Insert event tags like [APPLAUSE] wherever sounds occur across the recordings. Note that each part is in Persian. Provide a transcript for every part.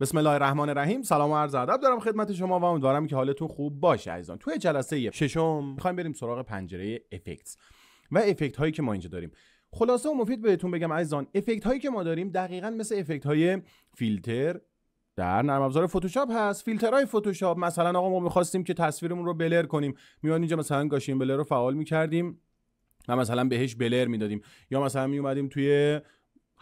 بسم الله الرحمن الرحیم سلام و عرض ادب دارم خدمت شما و امیدوارم که حالتون خوب باشه عزیزان توی جلسه ششم میخوایم بریم سراغ پنجره افکتس و افکت هایی که ما اینجا داریم خلاصه و مفید بهتون بگم عزیزان افکت هایی که ما داریم دقیقا مثل افکت های فیلتر در نرم افزار فتوشاپ هست فیلترهای فتوشاپ مثلا آقا ما میخواستیم که تصویرمون رو بلر کنیم میان اینجا مثلا گاشین بلر رو فعال میکردیم و مثلا بهش بلر میدادیم یا مثلا میومدیم توی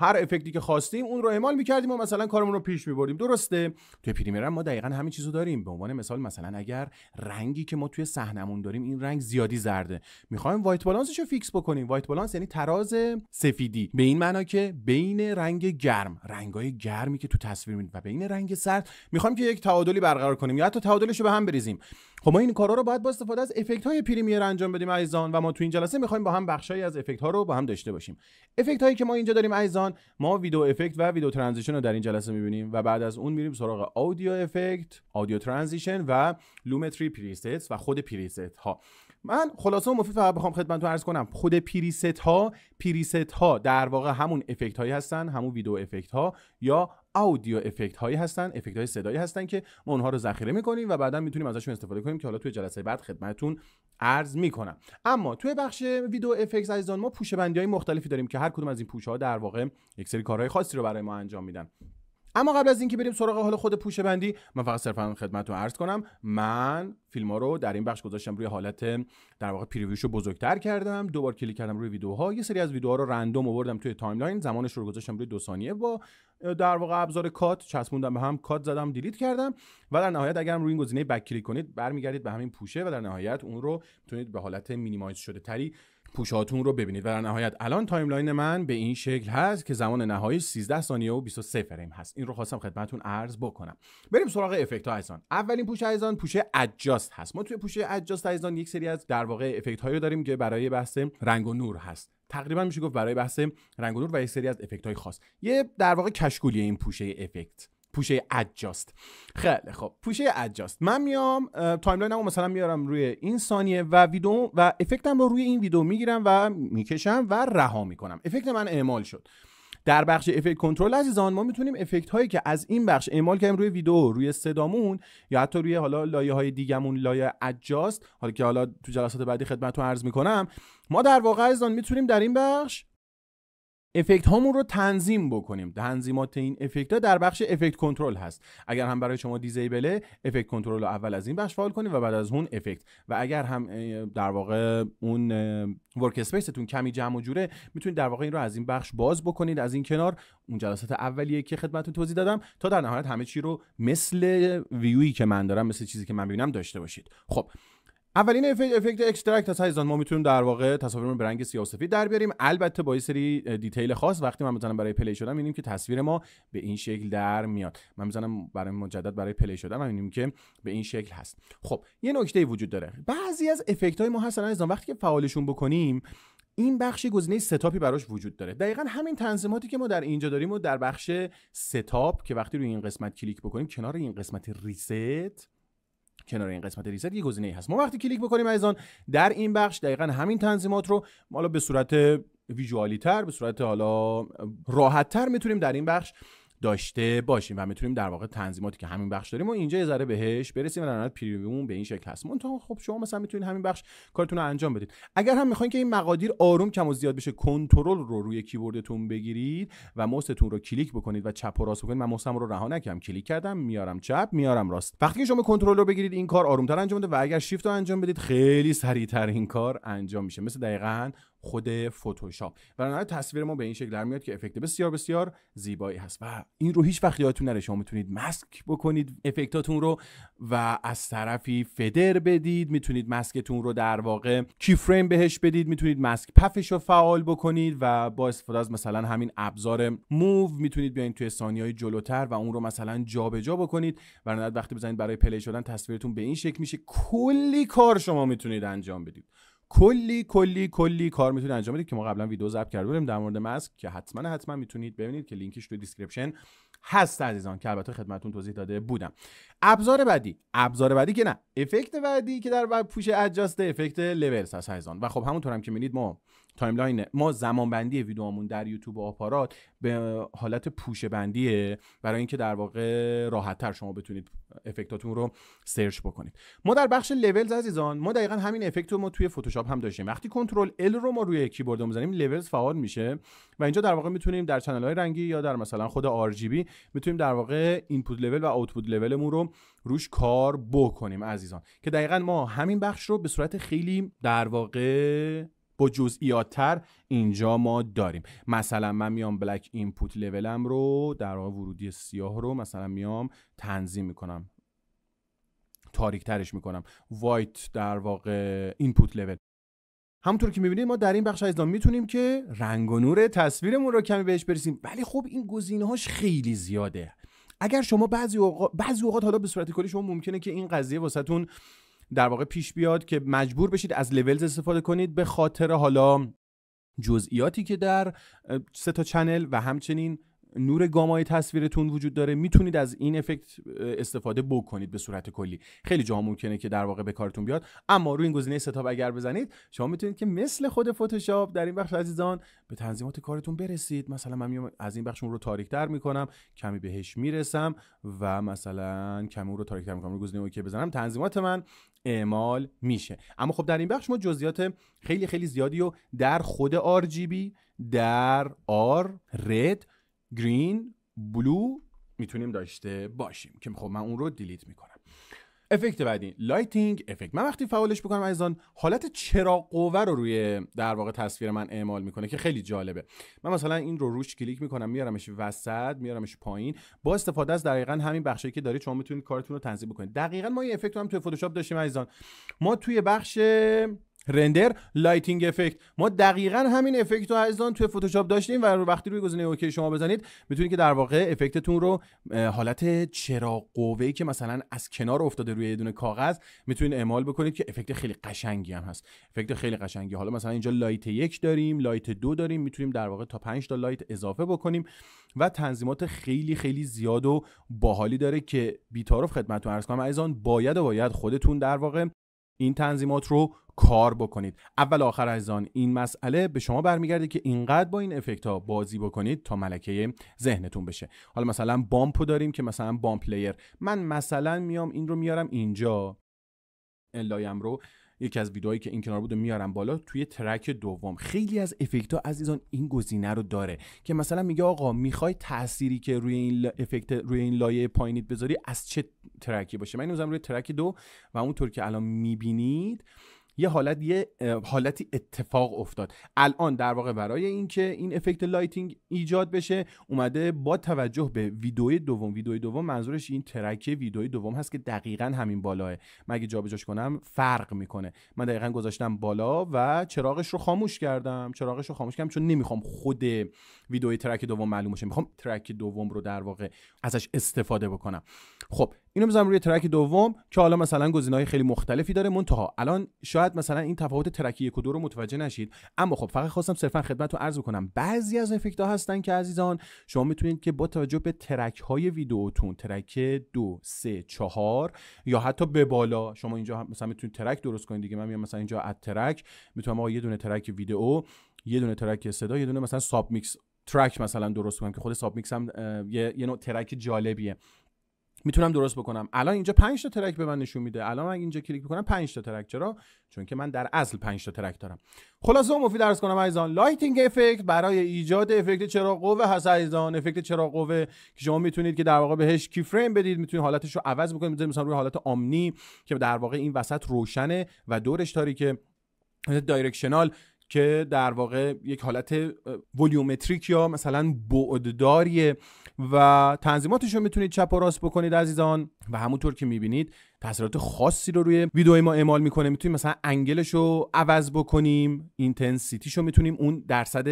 هر افکتی که خواستیم اون رو اعمال میکردیم و مثلا کارمون رو پیش میبردیم درسته توی پریمیر ما دقیقا همین چیزو داریم به عنوان مثال مثلا اگر رنگی که ما توی صحنمون داریم این رنگ زیادی زرده میخوایم وایت بالانسش رو فیکس بکنیم وایت بالانس یعنی تراز سفیدی به این معنا که بین رنگ گرم رنگای گرمی که تو تصویر میبینید و بین رنگ سرد میخوایم که یک تعادلی برقرار کنیم یا حتی تعادلش رو به هم بریزیم خب ما این کارا رو باید با استفاده از افکت های پریمیر انجام بدیم ایزان و ما تو این جلسه میخوایم با هم بخشی از افکت ها رو با هم داشته باشیم افکت هایی که ما اینجا داریم ایزان ما ویدیو افکت و ویدیو ترانزیشن رو در این جلسه میبینیم و بعد از اون میریم سراغ آودیو افکت آودیو ترانزیشن و لومتری پریست و خود پریست ها من خلاصه مفید فقط بخوام خدمتتون عرض کنم خود پریست ها پریست ها در واقع همون افکت هایی هستن همون ویدیو افکت ها یا آودیو افکت هایی هستن افکت های صدایی هستن که ما اونها رو ذخیره میکنیم و بعدا میتونیم ازشون استفاده کنیم که حالا توی جلسه بعد خدمتتون عرض میکنم اما توی بخش ویدیو افکت عزیزان ما پوشه بندی های مختلفی داریم که هر کدوم از این پوشه ها در واقع یک سری کارهای خاصی رو برای ما انجام میدن اما قبل از اینکه بریم سراغ حال خود پوشه بندی من فقط صرفا خدمتتون عرض کنم من فیلم ها رو در این بخش گذاشتم روی حالت در واقع پریویوش رو بزرگتر کردم دوبار کلیک کردم روی ویدیوها یه سری از ویدیوها رو رندوم آوردم توی تایملاین زمانش رو گذاشتم روی دو ثانیه با در واقع ابزار کات چسبوندم به هم کات زدم دیلیت کردم و در نهایت اگرم روی این گزینه بک کلیک کنید برمیگردید به همین پوشه و در نهایت اون رو تونید به حالت مینیمایز شده تری پوشاتون رو ببینید و در نهایت الان تایملاین من به این شکل هست که زمان نهایی 13 ثانیه و 23 فریم هست این رو خواستم خدمتون عرض بکنم بریم سراغ افکت ها ایزان اولین پوش ایزان پوش ادجاست هست ما توی پوش ادجاست ایزان یک سری از در واقع افکت هایی رو داریم که برای بحث رنگ و نور هست تقریبا میشه گفت برای بحث رنگ و نور و یک سری از افکت های خاص یه در واقع کشکولی این پوشه افکت پوشه اجاست خیلی خب پوشه اجاست من میام تایملاینمو مثلا میارم روی این ثانیه و ویدیو و افکتم رو روی این ویدو میگیرم و میکشم و رها میکنم افکت من اعمال شد در بخش افکت کنترل عزیزان ما میتونیم افکت هایی که از این بخش اعمال کردیم روی ویدیو روی صدامون یا حتی روی حالا لایه های دیگمون لایه اجاست حالا که حالا تو جلسات بعدی خدمتتون عرض میکنم ما در واقع عزیزان میتونیم در این بخش افکت هامون رو تنظیم بکنیم تنظیمات این افکت ها در بخش افکت کنترل هست اگر هم برای شما دیزیبله افکت کنترل رو اول از این بخش فعال کنید و بعد از اون افکت و اگر هم در واقع اون ورک اسپیستون کمی جمع و جوره میتونید در واقع این رو از این بخش باز بکنید از این کنار اون جلسات اولیه که خدمتتون توضیح دادم تا در نهایت همه چی رو مثل ویویی که من دارم مثل چیزی که من ببینم داشته باشید خب اولین افکت اکسترکت از هایزان ما میتونیم در واقع تصاویر به رنگ سیاه سفید در بیاریم البته با یه سری دیتیل خاص وقتی من میزنم برای پلی شدن میبینیم که تصویر ما به این شکل در میاد من میزنم برای مجدد برای پلی شدن میبینیم که به این شکل هست خب یه نکته وجود داره بعضی از افکت های ما هستن هایزان وقتی که فعالشون بکنیم این بخش گزینه ستاپی براش وجود داره دقیقا همین تنظیماتی که ما در اینجا داریم و در بخش ستاپ که وقتی روی این قسمت کلیک بکنیم کنار این قسمت ریست کنار این قسمت ریست یه گزینه هست ما وقتی کلیک بکنیم عزیزان در این بخش دقیقا همین تنظیمات رو حالا به صورت ویژوالی تر به صورت حالا راحت تر میتونیم در این بخش داشته باشیم و میتونیم در واقع تنظیماتی که همین بخش داریم و اینجا یه ذره بهش برسیم و در نهایت به این شکل هست منتها خب شما مثلا میتونید همین بخش کارتون رو انجام بدید اگر هم میخواین که این مقادیر آروم کم و زیاد بشه کنترل رو روی کیبوردتون بگیرید و موستون رو کلیک بکنید و چپ و راست بکنید من موسم رو رها نکردم کلیک کردم میارم چپ میارم راست وقتی که شما کنترل رو بگیرید این کار آرومتر انجام میده و اگر شیفت رو انجام بدید خیلی سریعتر این کار انجام میشه مثل دقیقاً خود فتوشاپ و تصویر ما به این شکل در میاد که افکت بسیار بسیار زیبایی هست و این رو هیچ وقت یادتون نره شما میتونید ماسک بکنید افکتاتون رو و از طرفی فدر بدید میتونید ماسکتون رو در واقع کی فریم بهش بدید میتونید ماسک پفش رو فعال بکنید و با استفاده از مثلا همین ابزار موو میتونید بیاین توی ثانیه های جلوتر و اون رو مثلا جابجا جا بکنید و وقتی بزنید برای پلی شدن تصویرتون به این شکل میشه کلی کار شما میتونید انجام بدید کلی کلی کلی کار میتونید انجام بدید که ما قبلا ویدیو ضبط کرده بودیم در مورد ماسک که حتما حتما میتونید ببینید که لینکش تو دیسکریپشن هست عزیزان که البته خدمتون توضیح داده بودم ابزار بعدی ابزار بعدی که نه افکت بعدی که در پوش ادجاست افکت لولز هست عزیزان و خب همونطور هم که میبینید ما تایملاین ما زمان بندی ویدیوامون در یوتیوب و آپارات به حالت پوشه بندیه برای اینکه در واقع تر شما بتونید افکتاتون رو سرچ بکنید ما در بخش لولز عزیزان ما دقیقا همین افکت رو ما توی فتوشاپ هم داشتیم وقتی کنترل ال رو ما روی کیبورد میزنیم لولز فعال میشه و اینجا در واقع میتونیم در چنل های رنگی یا در مثلا خود آر میتونیم در واقع اینپوت لول و آوتپوت لولمون رو روش کار بکنیم عزیزان که دقیقا ما همین بخش رو به صورت خیلی در واقع با جزئیات تر اینجا ما داریم مثلا من میام بلک اینپوت لولم رو در ورودی سیاه رو مثلا میام تنظیم میکنم تاریک ترش میکنم وایت در واقع اینپوت لول همونطور که میبینید ما در این بخش از میتونیم که رنگ و نور تصویرمون رو کمی بهش برسیم ولی خب این هاش خیلی زیاده اگر شما بعضی اوقات بعضی اوقات حالا به صورت کلی شما ممکنه که این قضیه واسهتون در واقع پیش بیاد که مجبور بشید از لولز استفاده کنید به خاطر حالا جزئیاتی که در سه تا چنل و همچنین نور گامای تصویرتون وجود داره میتونید از این افکت استفاده بکنید به صورت کلی خیلی جاها ممکنه که در واقع به کارتون بیاد اما روی این گزینه ستاپ اگر بزنید شما میتونید که مثل خود فتوشاپ در این بخش عزیزان به تنظیمات کارتون برسید مثلا من از این بخش اون رو تر میکنم کمی بهش میرسم و مثلا کمی اون رو تر میکنم روی گزینه اوکی بزنم تنظیمات من اعمال میشه اما خب در این بخش ما جزئیات خیلی خیلی زیادی رو در خود RGB در آر رد گرین بلو میتونیم داشته باشیم که خب من اون رو دیلیت میکنم افکت بعدی لایتینگ افکت من وقتی فعالش بکنم آن حالت چراغ قوه رو روی در واقع تصویر من اعمال میکنه که خیلی جالبه من مثلا این رو روش کلیک میکنم میارمش وسط میارمش پایین با استفاده از دقیقا همین بخشی که دارید شما میتونید کارتون رو تنظیم بکنید دقیقا ما این افکت رو هم توی فتوشاپ داشتیم ما توی بخش رندر لایتینگ افکت ما دقیقا همین افکت رو اون توی فتوشاپ داشتیم و وقتی روی گزینه اوکی شما بزنید میتونید که در واقع افکتتون رو حالت چراغ قوه که مثلا از کنار افتاده روی یه دونه کاغذ میتونید اعمال بکنید که افکت خیلی قشنگی هم هست افکت خیلی قشنگی حالا مثلا اینجا لایت یک داریم لایت دو داریم میتونیم در واقع تا 5 تا لایت اضافه بکنیم و تنظیمات خیلی خیلی زیاد و باحالی داره که بیتارف خدمتتون عرض کنم اون باید و باید خودتون در واقع این تنظیمات رو کار بکنید اول آخر از آن این مسئله به شما برمیگرده که اینقدر با این افکت ها بازی بکنید تا ملکه ذهنتون بشه حالا مثلا بامپو داریم که مثلا بامپ لیر من مثلا میام این رو میارم اینجا لایم رو یکی از ویدئوهایی که این کنار بود میارم بالا توی ترک دوم خیلی از افکت ها عزیزان این گزینه رو داره که مثلا میگه آقا میخوای تأثیری که روی این افکت روی این لایه پایینیت بذاری از چه ترکی باشه من اینو روی ترک دو و اونطور که الان میبینید یه حالت یه حالتی اتفاق افتاد الان در واقع برای اینکه این افکت لایتینگ ایجاد بشه اومده با توجه به ویدئوی دوم ویدئوی دوم منظورش این ترک ویدئوی دوم هست که دقیقا همین بالاه مگه جابجاش کنم فرق میکنه من دقیقا گذاشتم بالا و چراغش رو خاموش کردم چراغش رو خاموش کردم چون نمیخوام خود ویدئوی ترک دوم معلوم بشه میخوام ترک دوم رو در واقع ازش استفاده بکنم خب اینو میذارم روی ترک دوم که حالا مثلا گزینه‌های خیلی مختلفی داره منتها الان شاید مثلا این تفاوت ترک یک و دو رو متوجه نشید اما خب فقط خواستم صرفا خدمتتون عرض کنم بعضی از افکت هستن که عزیزان شما میتونید که با توجه به ترک های ویدیوتون ترک دو سه چهار یا حتی به بالا شما اینجا مثلا میتونید ترک درست کنید دیگه من میام مثلا اینجا اد ترک میتونم یه دونه ترک ویدیو یه دونه ترک صدا یه دونه مثلا ساب میکس ترک مثلا درست کنم که خود ساب میکس هم یه،, یه نوع ترک جالبیه میتونم درست بکنم الان اینجا 5 تا ترک به من نشون میده الان من اینجا کلیک میکنم 5 تا ترک چرا چون که من در اصل 5 تا ترک دارم خلاصه و مفید درس کنم ایزان لایتینگ افکت برای ایجاد افکت چراغ قوه هست عزیزان افکت چراغ قوه که شما میتونید که در واقع بهش کی فریم بدید میتونید حالتش رو عوض بکنید میتونید مثلا روی حالت آمنی که در واقع این وسط روشنه و دورش تاریکه دایرکشنال که در واقع یک حالت ولیومتریک یا مثلا بعدداریه و تنظیماتش رو میتونید چپ و راست بکنید عزیزان و همونطور که میبینید تاثیرات خاصی رو روی ویدیو ما اعمال میکنه میتونیم مثلا انگلش رو عوض بکنیم اینتنسیتیش رو میتونیم اون درصد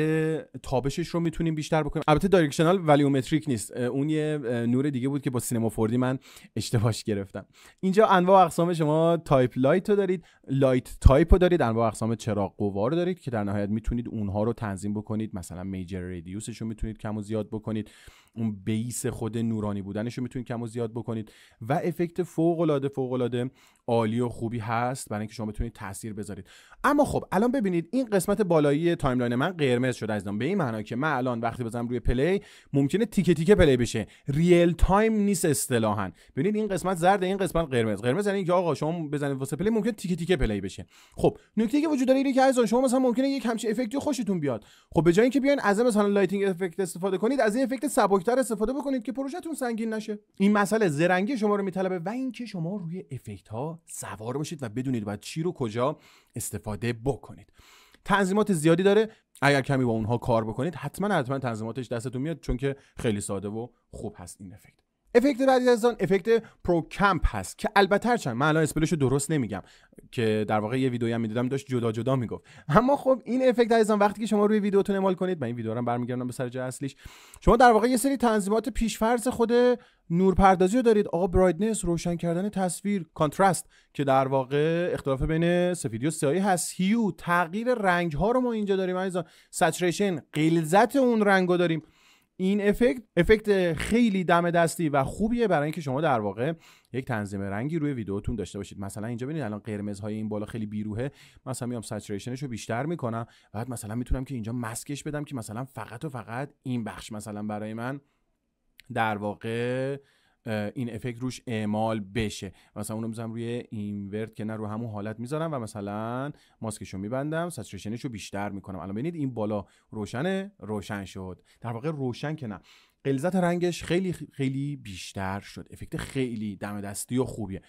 تابشش رو میتونیم بیشتر بکنیم البته دایرکشنال ولیومتریک نیست اون یه نور دیگه بود که با سینما فوردی من اشتباهش گرفتم اینجا انواع اقسام شما تایپ لایت رو دارید لایت تایپ رو دارید انواع اقسام چراغ قوا رو دارید که در نهایت میتونید اونها رو تنظیم بکنید مثلا میجر ریدیوسش رو میتونید کم و زیاد بکنید اون بیس خود نورانی بودنش رو میتونید کم و زیاد بکنید و افکت فوق العاده فوق العاده عالی و خوبی هست برای اینکه شما بتونید تاثیر بذارید اما خب الان ببینید این قسمت بالایی تایملاین من قرمز شده دام به این معنا که من الان وقتی بزنم روی پلی ممکنه تیکه تیکه پلی بشه ریل تایم نیست اصطلاحا ببینید این قسمت زرد این قسمت قرمز قرمز یعنی که آقا شما بزنید واسه پلی ممکنه تیکه تیکه پلی بشه خب نکته که وجود داره اینه که از شما مثلا ممکنه یک همچین افکتی خوشتون بیاد خب به جای اینکه بیاین از مثلا لایتینگ افکت استفاده کنید از این افکت سبکتر استفاده بکنید که پروژهتون سنگین نشه این مسئله زرنگی شما رو میطلبه و اینکه شما روی افکت ها سوار باشید و بدونید باید چی رو کجا استفاده بکنید تنظیمات زیادی داره اگر کمی با اونها کار بکنید حتما حتما تنظیماتش دستتون میاد چون که خیلی ساده و خوب هست این افکت افکت بعدی از آن افکت پرو کمپ هست که البته هرچند من الان اسپلش رو درست نمیگم که در واقع یه ویدیویی هم میدیدم داشت جدا جدا میگفت اما خب این افکت آن وقتی که شما روی ویدیوتون اعمال کنید من این ویدیو رو برمیگردم به سر جای اصلیش شما در واقع یه سری تنظیمات پیشفرض خود نورپردازی رو دارید آقا برایتنس روشن کردن تصویر کانترست که در واقع اختلاف بین سفیدی و سیاهی هست هیو تغییر رنگ ها رو ما اینجا داریم عزیزان سچریشن غلظت اون رنگ رو داریم این افکت افکت خیلی دم دستی و خوبیه برای اینکه شما در واقع یک تنظیم رنگی روی ویدیوتون داشته باشید مثلا اینجا ببینید الان قرمزهای این بالا خیلی بیروهه مثلا میام سچوریشنش رو بیشتر میکنم بعد مثلا میتونم که اینجا مسکش بدم که مثلا فقط و فقط این بخش مثلا برای من در واقع این افکت روش اعمال بشه مثلا اونو میذارم روی اینورت که نه رو همون حالت میذارم و مثلا ماسکش رو میبندم سچوریشنش رو بیشتر میکنم الان ببینید این بالا روشنه روشن شد در واقع روشن که نه غلظت رنگش خیلی خیلی بیشتر شد افکت خیلی دم دستی و خوبیه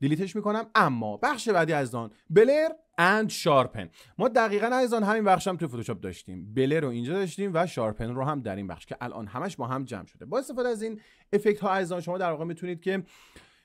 دلیتش میکنم اما بخش بعدی از آن بلر اند شارپن ما دقیقا از آن همین بخش هم تو فتوشاپ داشتیم بلر رو اینجا داشتیم و شارپن رو هم در این بخش که الان همش با هم جمع شده با استفاده از این افکت ها از آن شما در واقع میتونید که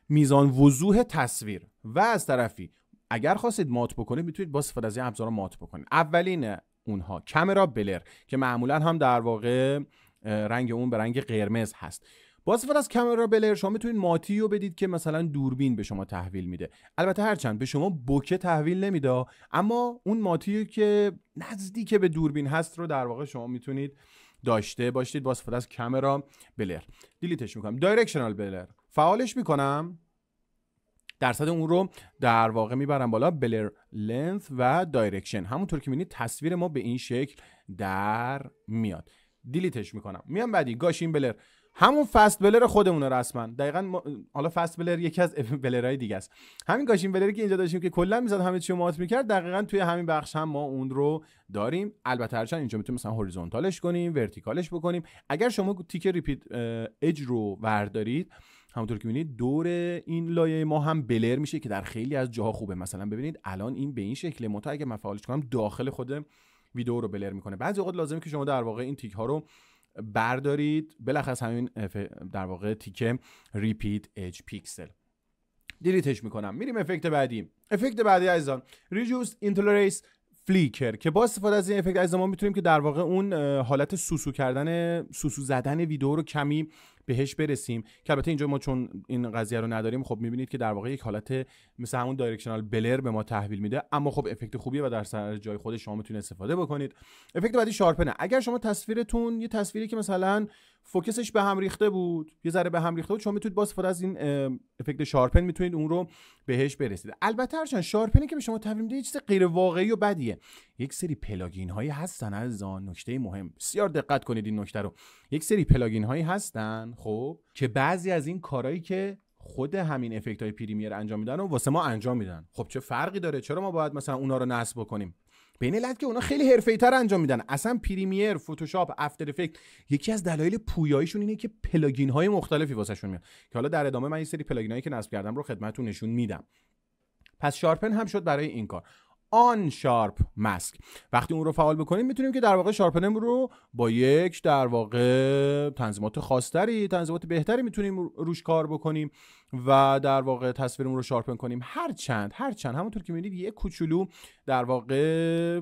میزان وضوح تصویر و از طرفی اگر خواستید مات بکنید میتونید با استفاده از این ابزار مات بکنید اولین اونها کمرا بلر که معمولا هم در واقع رنگ اون به رنگ قرمز هست استفاده از کامرا بلر شما میتونید ماتی رو بدید که مثلا دوربین به شما تحویل میده البته هرچند به شما بوکه تحویل نمیده اما اون ماتی که نزدیک به دوربین هست رو در واقع شما میتونید داشته باشید با از کامرا بلر دیلیتش میکنم دایرکشنال بلر فعالش میکنم درصد اون رو در واقع میبرم بالا بلر لنث و دایرکشن همونطور که میبینید تصویر ما به این شکل در میاد دیلیتش میکنم میام بعدی گاشین بلر همون فست بلر خودمونه رسما دقیقا ما... حالا فست بلر یکی از [LAUGHS] بلرهای دیگه است همین گاشین بلری که اینجا داشتیم که کلا میزد همه چی مات میکرد دقیقا توی همین بخش هم ما اون رو داریم البته هرچند اینجا میتونیم مثلا هوریزونتالش کنیم ورتیکالش بکنیم اگر شما تیک ریپیت اج رو وردارید همونطور که میبینید دور این لایه ما هم بلر میشه که در خیلی از جاها خوبه مثلا ببینید الان این به این شکل متا اگه من فعالش کنم داخل خود ویدیو رو بلر میکنه بعضی اوقات لازمه که شما در واقع این تیک ها رو بردارید بلخص همین در واقع تیکه ریپیت اج پیکسل دیلیتش میکنم میریم افکت بعدی افکت بعدی عزیزان ریجوس اینتولریس فلیکر که با استفاده از این افکت از ما میتونیم که در واقع اون حالت سوسو کردن سوسو زدن ویدیو رو کمی بهش برسیم که البته اینجا ما چون این قضیه رو نداریم خب میبینید که در واقع یک حالت مثل همون دایرکشنال بلر به ما تحویل میده اما خب افکت خوبیه و در سر جای خود شما میتونید استفاده بکنید افکت بعدی شارپنه اگر شما تصویرتون یه تصویری که مثلا فوکسش به هم ریخته بود یه ذره به هم ریخته بود شما میتونید با استفاده از این افکت شارپن میتونید اون رو بهش برسید البته هرچند شارپنی که به شما تحویل میده چیز غیر واقعی و بدیه یک سری پلاگین هایی هستن آن نکته مهم بسیار دقت کنید این نکته رو یک سری پلاگین هایی هستن خب که بعضی از این کارهایی که خود همین افکت های پریمیر انجام میدن و واسه ما انجام میدن خب چه فرقی داره چرا ما باید مثلا اونا رو نصب بکنیم به این علت که اونا خیلی حرفه تر انجام میدن اصلا پریمیر فتوشاپ افتر افکت یکی از دلایل پویاییشون اینه که پلاگین های مختلفی واسهشون میاد که حالا در ادامه من یه سری پلاگین هایی که نصب کردم رو خدمتتون نشون میدم پس شارپن هم شد برای این کار آن شارپ مسک وقتی اون رو فعال بکنیم میتونیم که در واقع شارپنم رو با یک در واقع تنظیمات خاصتری تنظیمات بهتری میتونیم روش کار بکنیم و در واقع تصویرمون رو شارپن کنیم هر چند هر چند همونطور که میبینید یک کوچولو در واقع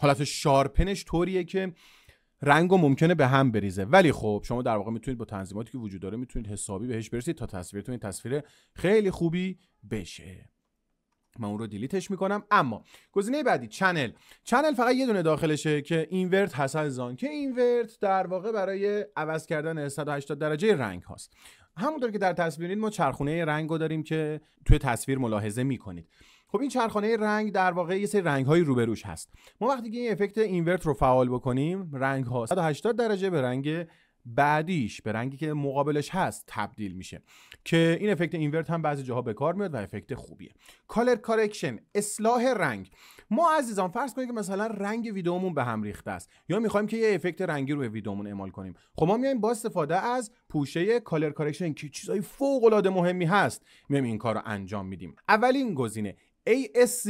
حالت شارپنش طوریه که رنگ و ممکنه به هم بریزه ولی خب شما در واقع میتونید با تنظیماتی که وجود داره میتونید حسابی بهش برسید تا تصویرتون این تصویر خیلی خوبی بشه من اون رو دیلیتش میکنم اما گزینه بعدی چنل چنل فقط یه دونه داخلشه که اینورت هست از زان که اینورت در واقع برای عوض کردن 180 درجه رنگ هاست همونطور که در تصویر ما چرخونه رنگ رو داریم که توی تصویر ملاحظه میکنید خب این چرخانه رنگ در واقع یه سری رنگ های روبروش هست ما وقتی که این افکت اینورت رو فعال بکنیم رنگ ها 180 درجه به رنگ بعدیش به رنگی که مقابلش هست تبدیل میشه که این افکت اینورت هم بعضی جاها به کار میاد و افکت خوبیه کالر کارکشن اصلاح رنگ ما عزیزان فرض کنید که مثلا رنگ ویدئومون به هم ریخته است یا میخوایم که یه افکت رنگی روی ویدئومون اعمال کنیم خب ما میایم با استفاده از پوشه کالر کارکشن که چیزای فوق العاده مهمی هست میایم این کار رو انجام میدیم اولین گزینه ASC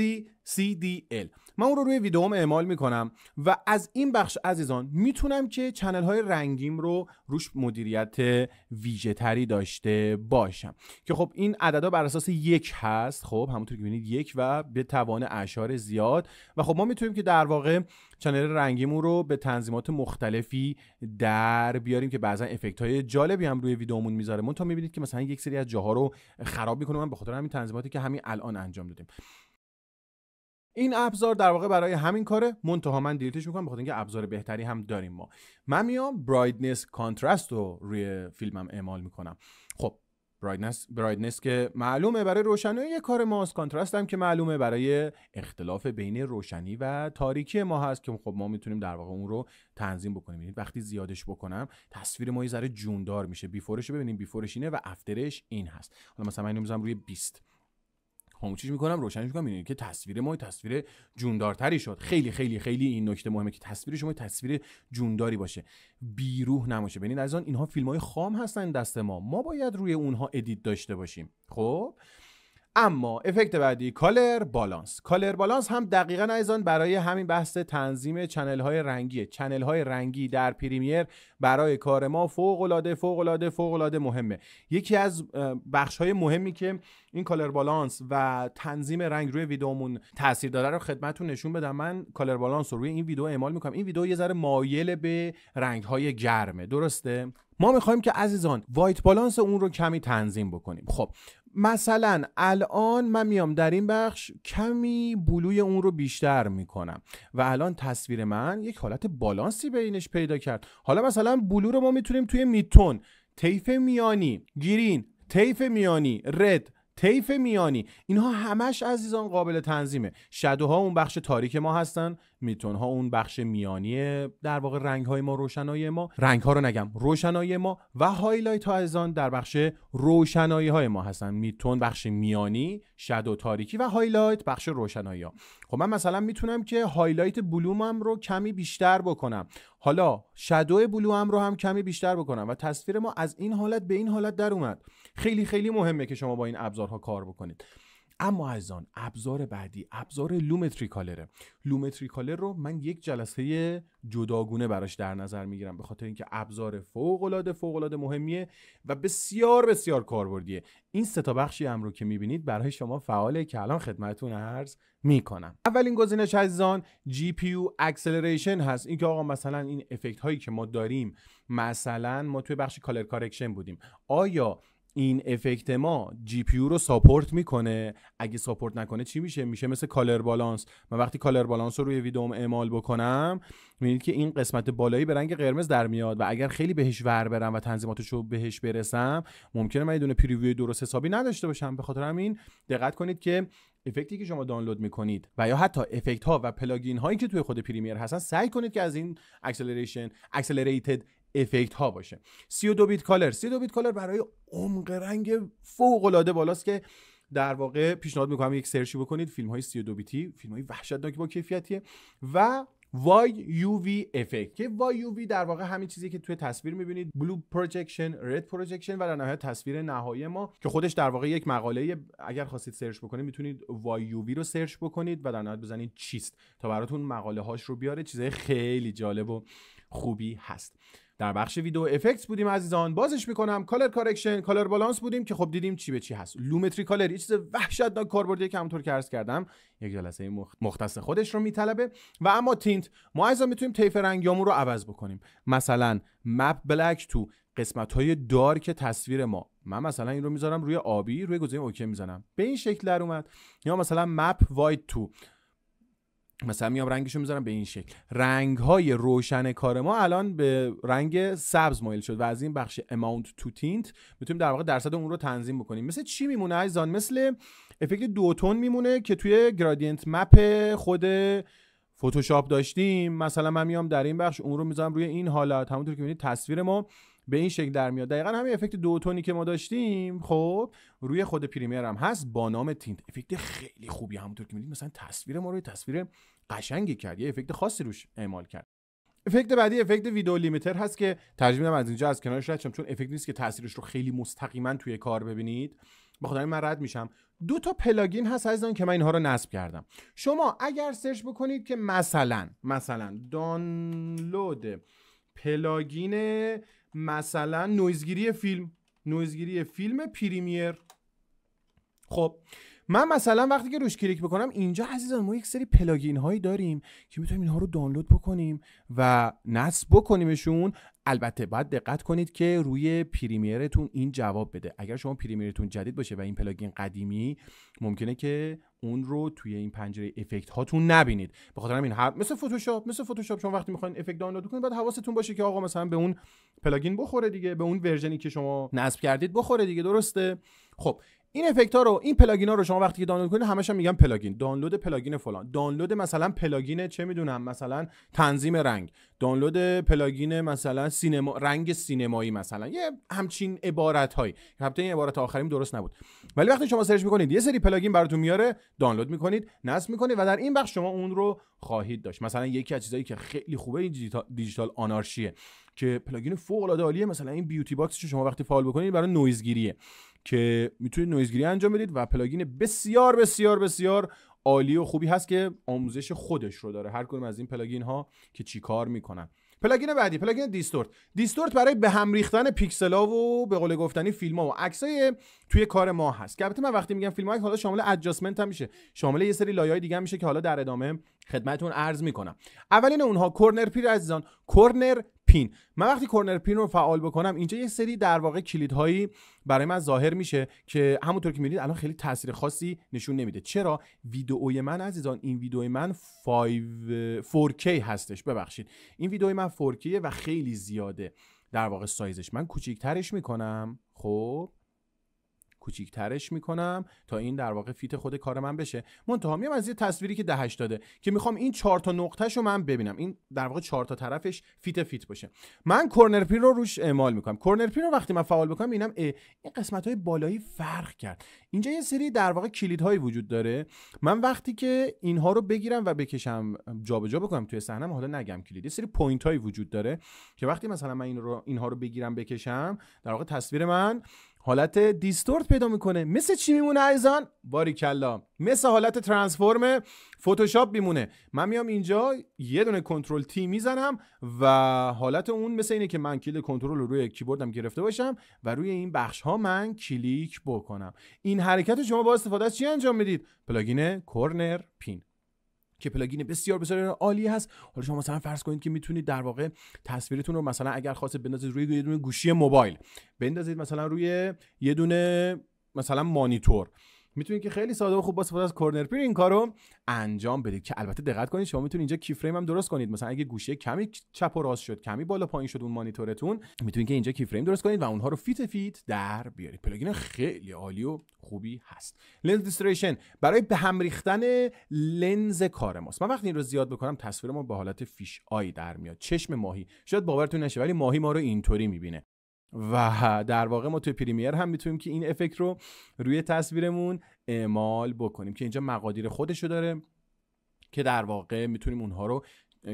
CDL من اون رو روی ویدئوم اعمال میکنم و از این بخش عزیزان میتونم که چنل های رنگیم رو روش مدیریت ویژه تری داشته باشم که خب این عددا بر اساس یک هست خب همونطور که بینید یک و به توان اشار زیاد و خب ما میتونیم که در واقع چنل رنگیمون رو به تنظیمات مختلفی در بیاریم که بعضا افکت های جالبی هم روی ویدئومون میذاره من تا میبینید که مثلا یک سری از جاها رو خراب میکنه من به خاطر همین تنظیماتی که همین الان انجام دادیم این ابزار در واقع برای همین کاره منتها من دیلیتش میکنم بخاطر اینکه ابزار بهتری هم داریم ما من میام برایتنس کانترست رو روی فیلمم اعمال میکنم خب برایتنس برایتنس که معلومه برای روشنایی یه کار ماست کانترست هم که معلومه برای اختلاف بین روشنی و تاریکی ما هست که خب ما میتونیم در واقع اون رو تنظیم بکنیم یعنی وقتی زیادش بکنم تصویر ما یه ذره جوندار میشه بیفورش رو ببینیم بیفورش اینه و افترش این هست حالا مثلا من روی 20 خاموشش میکنم روشنش میکنم میبینید که تصویر ما تصویر جوندارتری شد خیلی خیلی خیلی این نکته مهمه که تصویر شما تصویر جونداری باشه بیروح نماشه ببینید از آن اینها فیلم های خام هستن دست ما ما باید روی اونها ادیت داشته باشیم خب اما افکت بعدی کالر بالانس کالر بالانس هم دقیقا ایزان برای همین بحث تنظیم چنل های رنگی چنل های رنگی در پریمیر برای کار ما فوق العاده فوق العاده فوق العاده مهمه یکی از بخش های مهمی که این کالر بالانس و تنظیم رنگ روی ویدئومون تاثیر داره رو خدمتتون نشون بدم من کالر بالانس رو روی این ویدیو اعمال میکنم این ویدیو یه ذره مایل به رنگ های گرمه درسته ما میخوایم که عزیزان وایت بالانس اون رو کمی تنظیم بکنیم خب مثلا الان من میام در این بخش کمی بلوی اون رو بیشتر میکنم و الان تصویر من یک حالت بالانسی بینش پیدا کرد حالا مثلا بلو رو ما میتونیم توی میتون طیف میانی گیرین طیف میانی رد طیف میانی اینها همش عزیزان قابل تنظیمه شدوها اون بخش تاریک ما هستن میتون ها اون بخش میانی در واقع رنگ های ما روشنایی ما رنگ ها رو نگم روشنایی ما و هایلایت ها از آن در بخش روشنایی های ما هستن میتون بخش میانی شدو تاریکی و هایلایت بخش روشنایی ها خب من مثلا میتونم که هایلایت بلومم رو کمی بیشتر بکنم حالا شدو بلو هم رو هم کمی بیشتر بکنم و تصویر ما از این حالت به این حالت در اومد خیلی خیلی مهمه که شما با این ابزارها کار بکنید اما از ابزار بعدی ابزار لومتری کالر رو من یک جلسه جداگونه براش در نظر میگیرم به خاطر اینکه ابزار فوق العاده فوق العاده مهمیه و بسیار بسیار کاربردیه این ستا بخشی هم رو که میبینید برای شما فعاله که الان خدمتتون عرض میکنم اولین گزینش عزیزان جی پی یو اکسلریشن هست اینکه آقا مثلا این افکت هایی که ما داریم مثلا ما توی بخش کالر کارکشن بودیم آیا این افکت ما جی پی رو ساپورت میکنه اگه ساپورت نکنه چی میشه میشه مثل کالر بالانس من وقتی کالر بالانس رو روی ویدوم اعمال بکنم میبینید که این قسمت بالایی به رنگ قرمز در میاد و اگر خیلی بهش ور برم و تنظیماتش رو بهش برسم ممکنه من یه دونه پریویو درست حسابی نداشته باشم به خاطر همین دقت کنید که افکتی که شما دانلود میکنید و یا حتی افکت ها و پلاگین هایی که توی خود پریمیر هستن سعی کنید که از این اکسلریشن اکسلریتد افکت ها باشه 32 بیت کالر 32 بیت کالر برای عمق رنگ فوق العاده بالاست که در واقع پیشنهاد میکنم یک سرچی بکنید فیلم های 32 بیتی فیلم های وحشتناک با کیفیتی و وای یو وی افکت که وای در واقع همین چیزی که توی تصویر میبینید بلو پروجکشن رد پروجکشن و در نهایت تصویر نهایی ما که خودش در واقع یک مقاله اگر خواستید سرچ بکنید میتونید وای رو سرچ بکنید و در نهایت بزنید چیست تا براتون مقاله هاش رو بیاره چیزای خیلی جالب و خوبی هست در بخش ویدیو افکتس بودیم عزیزان بازش میکنم کالر کارکشن کالر بالانس بودیم که خب دیدیم چی به چی هست لومتری کالر یه چیز وحشتناک کاربردی که همونطور که عرض کردم یک جلسه مختص خودش رو میطلبه و اما تینت ما عزیزان میتونیم طیف رنگیامون رو عوض بکنیم مثلا مپ بلک تو قسمت های دارک تصویر ما من مثلا این رو میذارم روی آبی روی گزینه اوکی میزنم به این شکل در اومد یا مثلا مپ وایت تو مثلا میام رو میذارم به این شکل رنگ های روشن کار ما الان به رنگ سبز مایل شد و از این بخش amount to tint میتونیم در واقع درصد اون رو تنظیم بکنیم مثل چی میمونه عزیزان مثل افکت تون میمونه که توی گرادینت مپ خود فتوشاپ داشتیم مثلا من میام در این بخش اون رو میذارم روی این حالت همونطور که میبینید تصویر ما به این شکل در میاد دقیقا همین افکت دوتونی که ما داشتیم خب روی خود پریمیر هم هست با نام تینت افکت خیلی خوبی همونطور که میدید مثلا تصویر ما روی تصویر قشنگی کرد یه افکت خاصی روش اعمال کرد افکت بعدی افکت ویدیو لیمیتر هست که ترجمه از اینجا از کنارش رد چون افکت نیست که تاثیرش رو خیلی مستقیما توی کار ببینید با خدای من رد میشم دو تا پلاگین هست از که من اینها رو نصب کردم شما اگر سرچ بکنید که مثلا مثلا دانلود پلاگین مثلا نویزگیری فیلم نویزگیری فیلم پریمیر خب من مثلا وقتی که روش کلیک بکنم اینجا عزیزان ما یک سری پلاگین هایی داریم که میتونیم اینها رو دانلود بکنیم و نصب بکنیمشون البته باید دقت کنید که روی پریمیرتون این جواب بده اگر شما پریمیرتون جدید باشه و این پلاگین قدیمی ممکنه که اون رو توی این پنجره افکت هاتون نبینید به خاطر همین مثل فتوشاپ مثل فتوشاپ شما وقتی میخواین افکت دانلود کنید بعد حواستون باشه که آقا مثلا به اون پلاگین بخوره دیگه به اون ورژنی که شما نصب کردید بخوره دیگه درسته خب این افکت ها رو این پلاگین ها رو شما وقتی که دانلود کنید همش میگن پلاگین دانلود پلاگین فلان دانلود مثلا پلاگین چه میدونم مثلا تنظیم رنگ دانلود پلاگین مثلا سینما رنگ سینمایی مثلا یه همچین عبارت هایی البته این عبارت آخریم درست نبود ولی وقتی شما سرچ میکنید یه سری پلاگین براتون میاره دانلود میکنید نصب میکنید و در این بخش شما اون رو خواهید داشت مثلا یکی از چیزایی که خیلی خوبه این دیجیتال آنارشیه که پلاگین فوق العاده عالیه مثلا این بیوتی باکس شما وقتی فعال بکنید برای نویزگیریه که میتونید نویزگیری انجام بدید و پلاگین بسیار بسیار بسیار عالی و خوبی هست که آموزش خودش رو داره هر کدوم از این پلاگین ها که کار میکنن پلاگین بعدی پلاگین دیستورت دیستورت برای به هم ریختن ها و به قول گفتنی فیلم ها و عکسای توی کار ما هست که البته من وقتی میگم فیلم های حالا شامل ادجاستمنت هم میشه شامل یه سری های دیگه هم میشه که حالا در ادامه خدمتتون عرض میکنم اولین اونها کورنر پیر عزیزان کورنر پین من وقتی کورنر پین رو فعال بکنم اینجا یه سری در واقع کلیدهایی برای من ظاهر میشه که همونطور که میبینید الان خیلی تاثیر خاصی نشون نمیده چرا ویدئوی من عزیزان این ویدئوی من 5 4K هستش ببخشید این ویدئوی من 4K و خیلی زیاده در واقع سایزش من کوچیکترش میکنم خب کوچیکترش میکنم تا این در واقع فیت خود کار من بشه منتها میام از یه تصویری که دهش داده که میخوام این چهار تا نقطهش رو من ببینم این در واقع چهار تا طرفش فیت فیت باشه من کورنر پی رو روش اعمال میکنم کورنر پی رو وقتی من فعال بکنم اینم این قسمت های بالایی فرق کرد اینجا یه سری در واقع کلیدهایی وجود داره من وقتی که اینها رو بگیرم و بکشم جابجا جا بکنم توی صحنه حالا نگم کلید یه سری پوینت هایی وجود داره که وقتی مثلا من این رو اینها رو بگیرم بکشم در واقع تصویر من حالت دیستورت پیدا میکنه مثل چی میمونه ایزان باریکلا مثل حالت ترانسفورم فتوشاپ میمونه من میام اینجا یه دونه کنترل تی میزنم و حالت اون مثل اینه که من کلید کنترل رو روی کیبوردم گرفته باشم و روی این بخش ها من کلیک بکنم این حرکت رو شما با استفاده از چی انجام میدید پلاگین کورنر پین که پلاگین بسیار بسیار عالی هست حالا شما مثلا فرض کنید که میتونید در واقع تصویرتون رو مثلا اگر خواستید بندازید روی یه دونه گوشی موبایل بندازید مثلا روی یه دونه مثلا مانیتور میتونید که خیلی ساده و خوب با استفاده از کورنر پین این کارو انجام بدید که البته دقت کنید شما میتونید اینجا کی فریم هم درست کنید مثلا اگه گوشه کمی چپ و راست شد کمی بالا پایین شد اون مانیتورتون میتونید که اینجا کی فریم درست کنید و اونها رو فیت فیت در بیارید پلاگین خیلی عالی و خوبی هست لنز دیستریشن برای به هم ریختن لنز کار ماست من وقتی این رو زیاد بکنم تصویر ما به حالت فیش آی در میاد چشم ماهی شاید باورتون نشه ولی ماهی ما رو اینطوری میبینه و در واقع ما توی پریمیر هم میتونیم که این افکت رو روی تصویرمون اعمال بکنیم که اینجا مقادیر خودشو داره که در واقع میتونیم اونها رو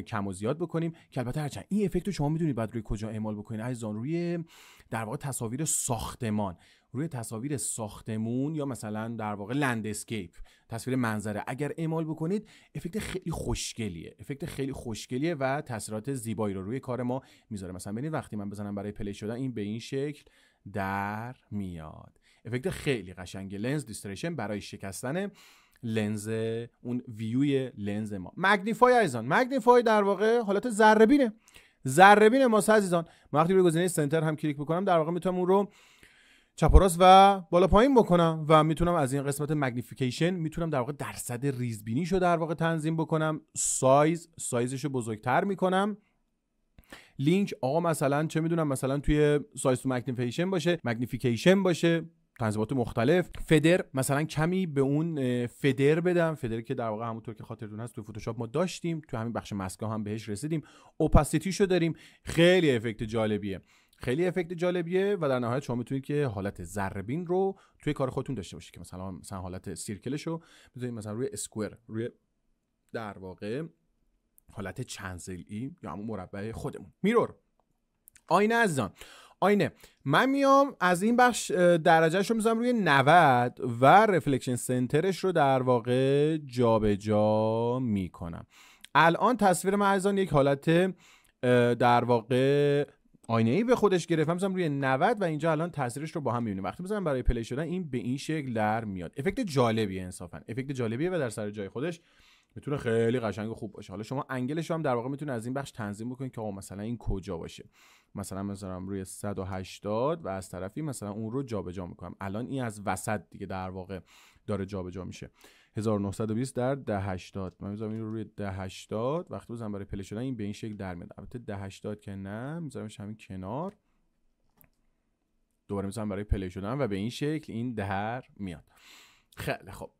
کم و زیاد بکنیم که البته هرچند این افکت رو شما میدونید باید روی کجا اعمال بکنید عزیزان روی در واقع تصاویر ساختمان روی تصاویر ساختمون یا مثلا در واقع اسکیپ تصویر منظره اگر اعمال بکنید افکت خیلی خوشگلیه افکت خیلی خوشگلیه و تاثیرات زیبایی رو روی کار ما میذاره مثلا ببینید وقتی من بزنم برای پلی شدن این به این شکل در میاد افکت خیلی قشنگ لنز دیستریشن برای شکستن لنز اون ویوی لنز ما مگنیفای ایزان مگنیفای در واقع حالت ذره بینه ذره بین ما عزیزان وقتی روی گزینه سنتر هم کلیک بکنم در واقع میتونم اون رو چپ و راست و بالا پایین بکنم و میتونم از این قسمت مگنیفیکیشن میتونم در واقع درصد ریزبینی رو در واقع تنظیم بکنم سایز سایزش رو بزرگتر میکنم لینک آقا مثلا چه میدونم مثلا توی سایز تو مگنیفیکیشن باشه مگنیفیکیشن باشه تنظیمات مختلف فدر مثلا کمی به اون فدر بدم فدر که در واقع همونطور که خاطرتون هست تو فتوشاپ ما داشتیم تو همین بخش مسکا هم بهش رسیدیم رو داریم خیلی افکت جالبیه خیلی افکت جالبیه و در نهایت شما میتونید که حالت بین رو توی کار خودتون داشته باشید که مثلا مثلا حالت سیرکلش رو میتونید مثلا روی اسکوئر روی در واقع حالت چند یا همون مربع خودمون میرور آینه عزیزان آینه من میام از این بخش درجهش رو میذارم روی 90 و رفلکشن سنترش رو در واقع جابجا جا میکنم الان تصویر من عزیزان یک حالت در واقع آینه ای به خودش گرفت مثلا روی 90 و اینجا الان تاثیرش رو با هم میبینیم وقتی بزنم برای پلی شدن این به این شکل در میاد افکت جالبیه انصافا افکت جالبیه و در سر جای خودش میتونه خیلی قشنگ و خوب باشه حالا شما انگلش هم در واقع میتونه از این بخش تنظیم بکنید که آقا مثلا این کجا باشه مثلا مثلا روی 180 و از طرفی مثلا اون رو جابجا میکنم الان این از وسط دیگه در واقع داره جابجا میشه 1920 در ده 80 من میذارم این رو روی ده وقتی بزنم برای پلی شدن این به این شکل در میاد البته ده که نه میذارمش همین کنار دوباره میذارم برای پلی شدن و به این شکل این در میاد خیلی خب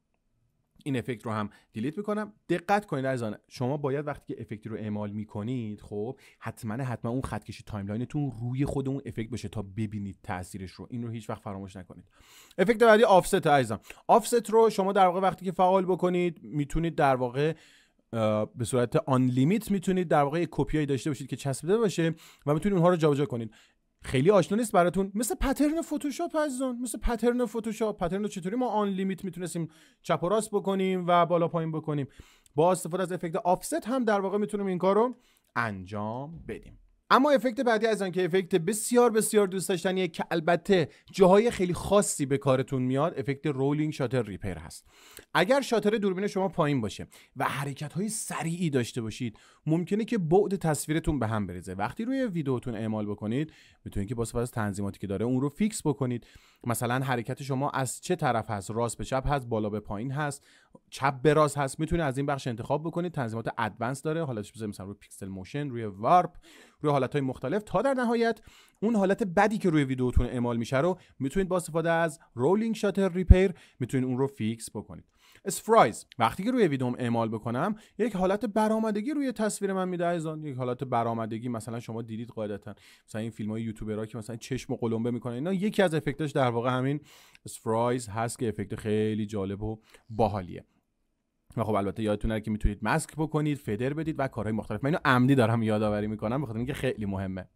این افکت رو هم دیلیت میکنم دقت کنید عزیزان شما باید وقتی که افکتی رو اعمال میکنید خب حتما حتما اون خط کشی تایملاینتون روی خود اون افکت باشه تا ببینید تاثیرش رو این رو هیچ وقت فراموش نکنید افکت بعدی آفست عزیزان آفست رو شما در واقع وقتی که فعال بکنید میتونید در واقع به صورت آن لیمیت میتونید در واقع کپیایی داشته باشید که چسبیده باشه و میتونید اونها رو جابجا کنید خیلی آشنا نیست براتون مثل پترن فتوشاپ عزیزان مثل پترن فتوشاپ پترن رو چطوری ما آن لیمیت میتونستیم چپ و راست بکنیم و بالا پایین بکنیم با استفاده از افکت آفست هم در واقع میتونیم این کار رو انجام بدیم اما افکت بعدی از آنکه افکت بسیار بسیار دوست داشتنیه که البته جاهای خیلی خاصی به کارتون میاد افکت رولینگ شاتر ریپیر هست اگر شاتر دوربین شما پایین باشه و حرکت های سریعی داشته باشید ممکنه که بعد تصویرتون به هم بریزه وقتی روی ویدیوتون اعمال بکنید میتونید که با از تنظیماتی که داره اون رو فیکس بکنید مثلا حرکت شما از چه طرف هست راست به چپ هست بالا به پایین هست چپ راست هست میتونه از این بخش انتخاب بکنید تنظیمات ادوانس داره حالتش بذار مثلا روی پیکسل موشن روی وارپ روی حالت های مختلف تا در نهایت اون حالت بدی که روی ویدیوتون اعمال میشه رو میتونید با استفاده از رولینگ شاتر ریپیر میتونید اون رو فیکس بکنید اسفرایز وقتی که روی ویدوم اعمال بکنم یک حالت برآمدگی روی تصویر من میده ایزان یک حالت برآمدگی مثلا شما دیدید قاعدتا مثلا این فیلم های ها که مثلا چشم و قلمبه میکنن اینا یکی از افکتش در واقع همین اسفرایز هست که افکت خیلی جالب و باحالیه و خب البته یادتون نره که میتونید ماسک بکنید فدر بدید و کارهای مختلف من اینو عمدی دارم یادآوری میکنم بخاطر اینکه خیلی مهمه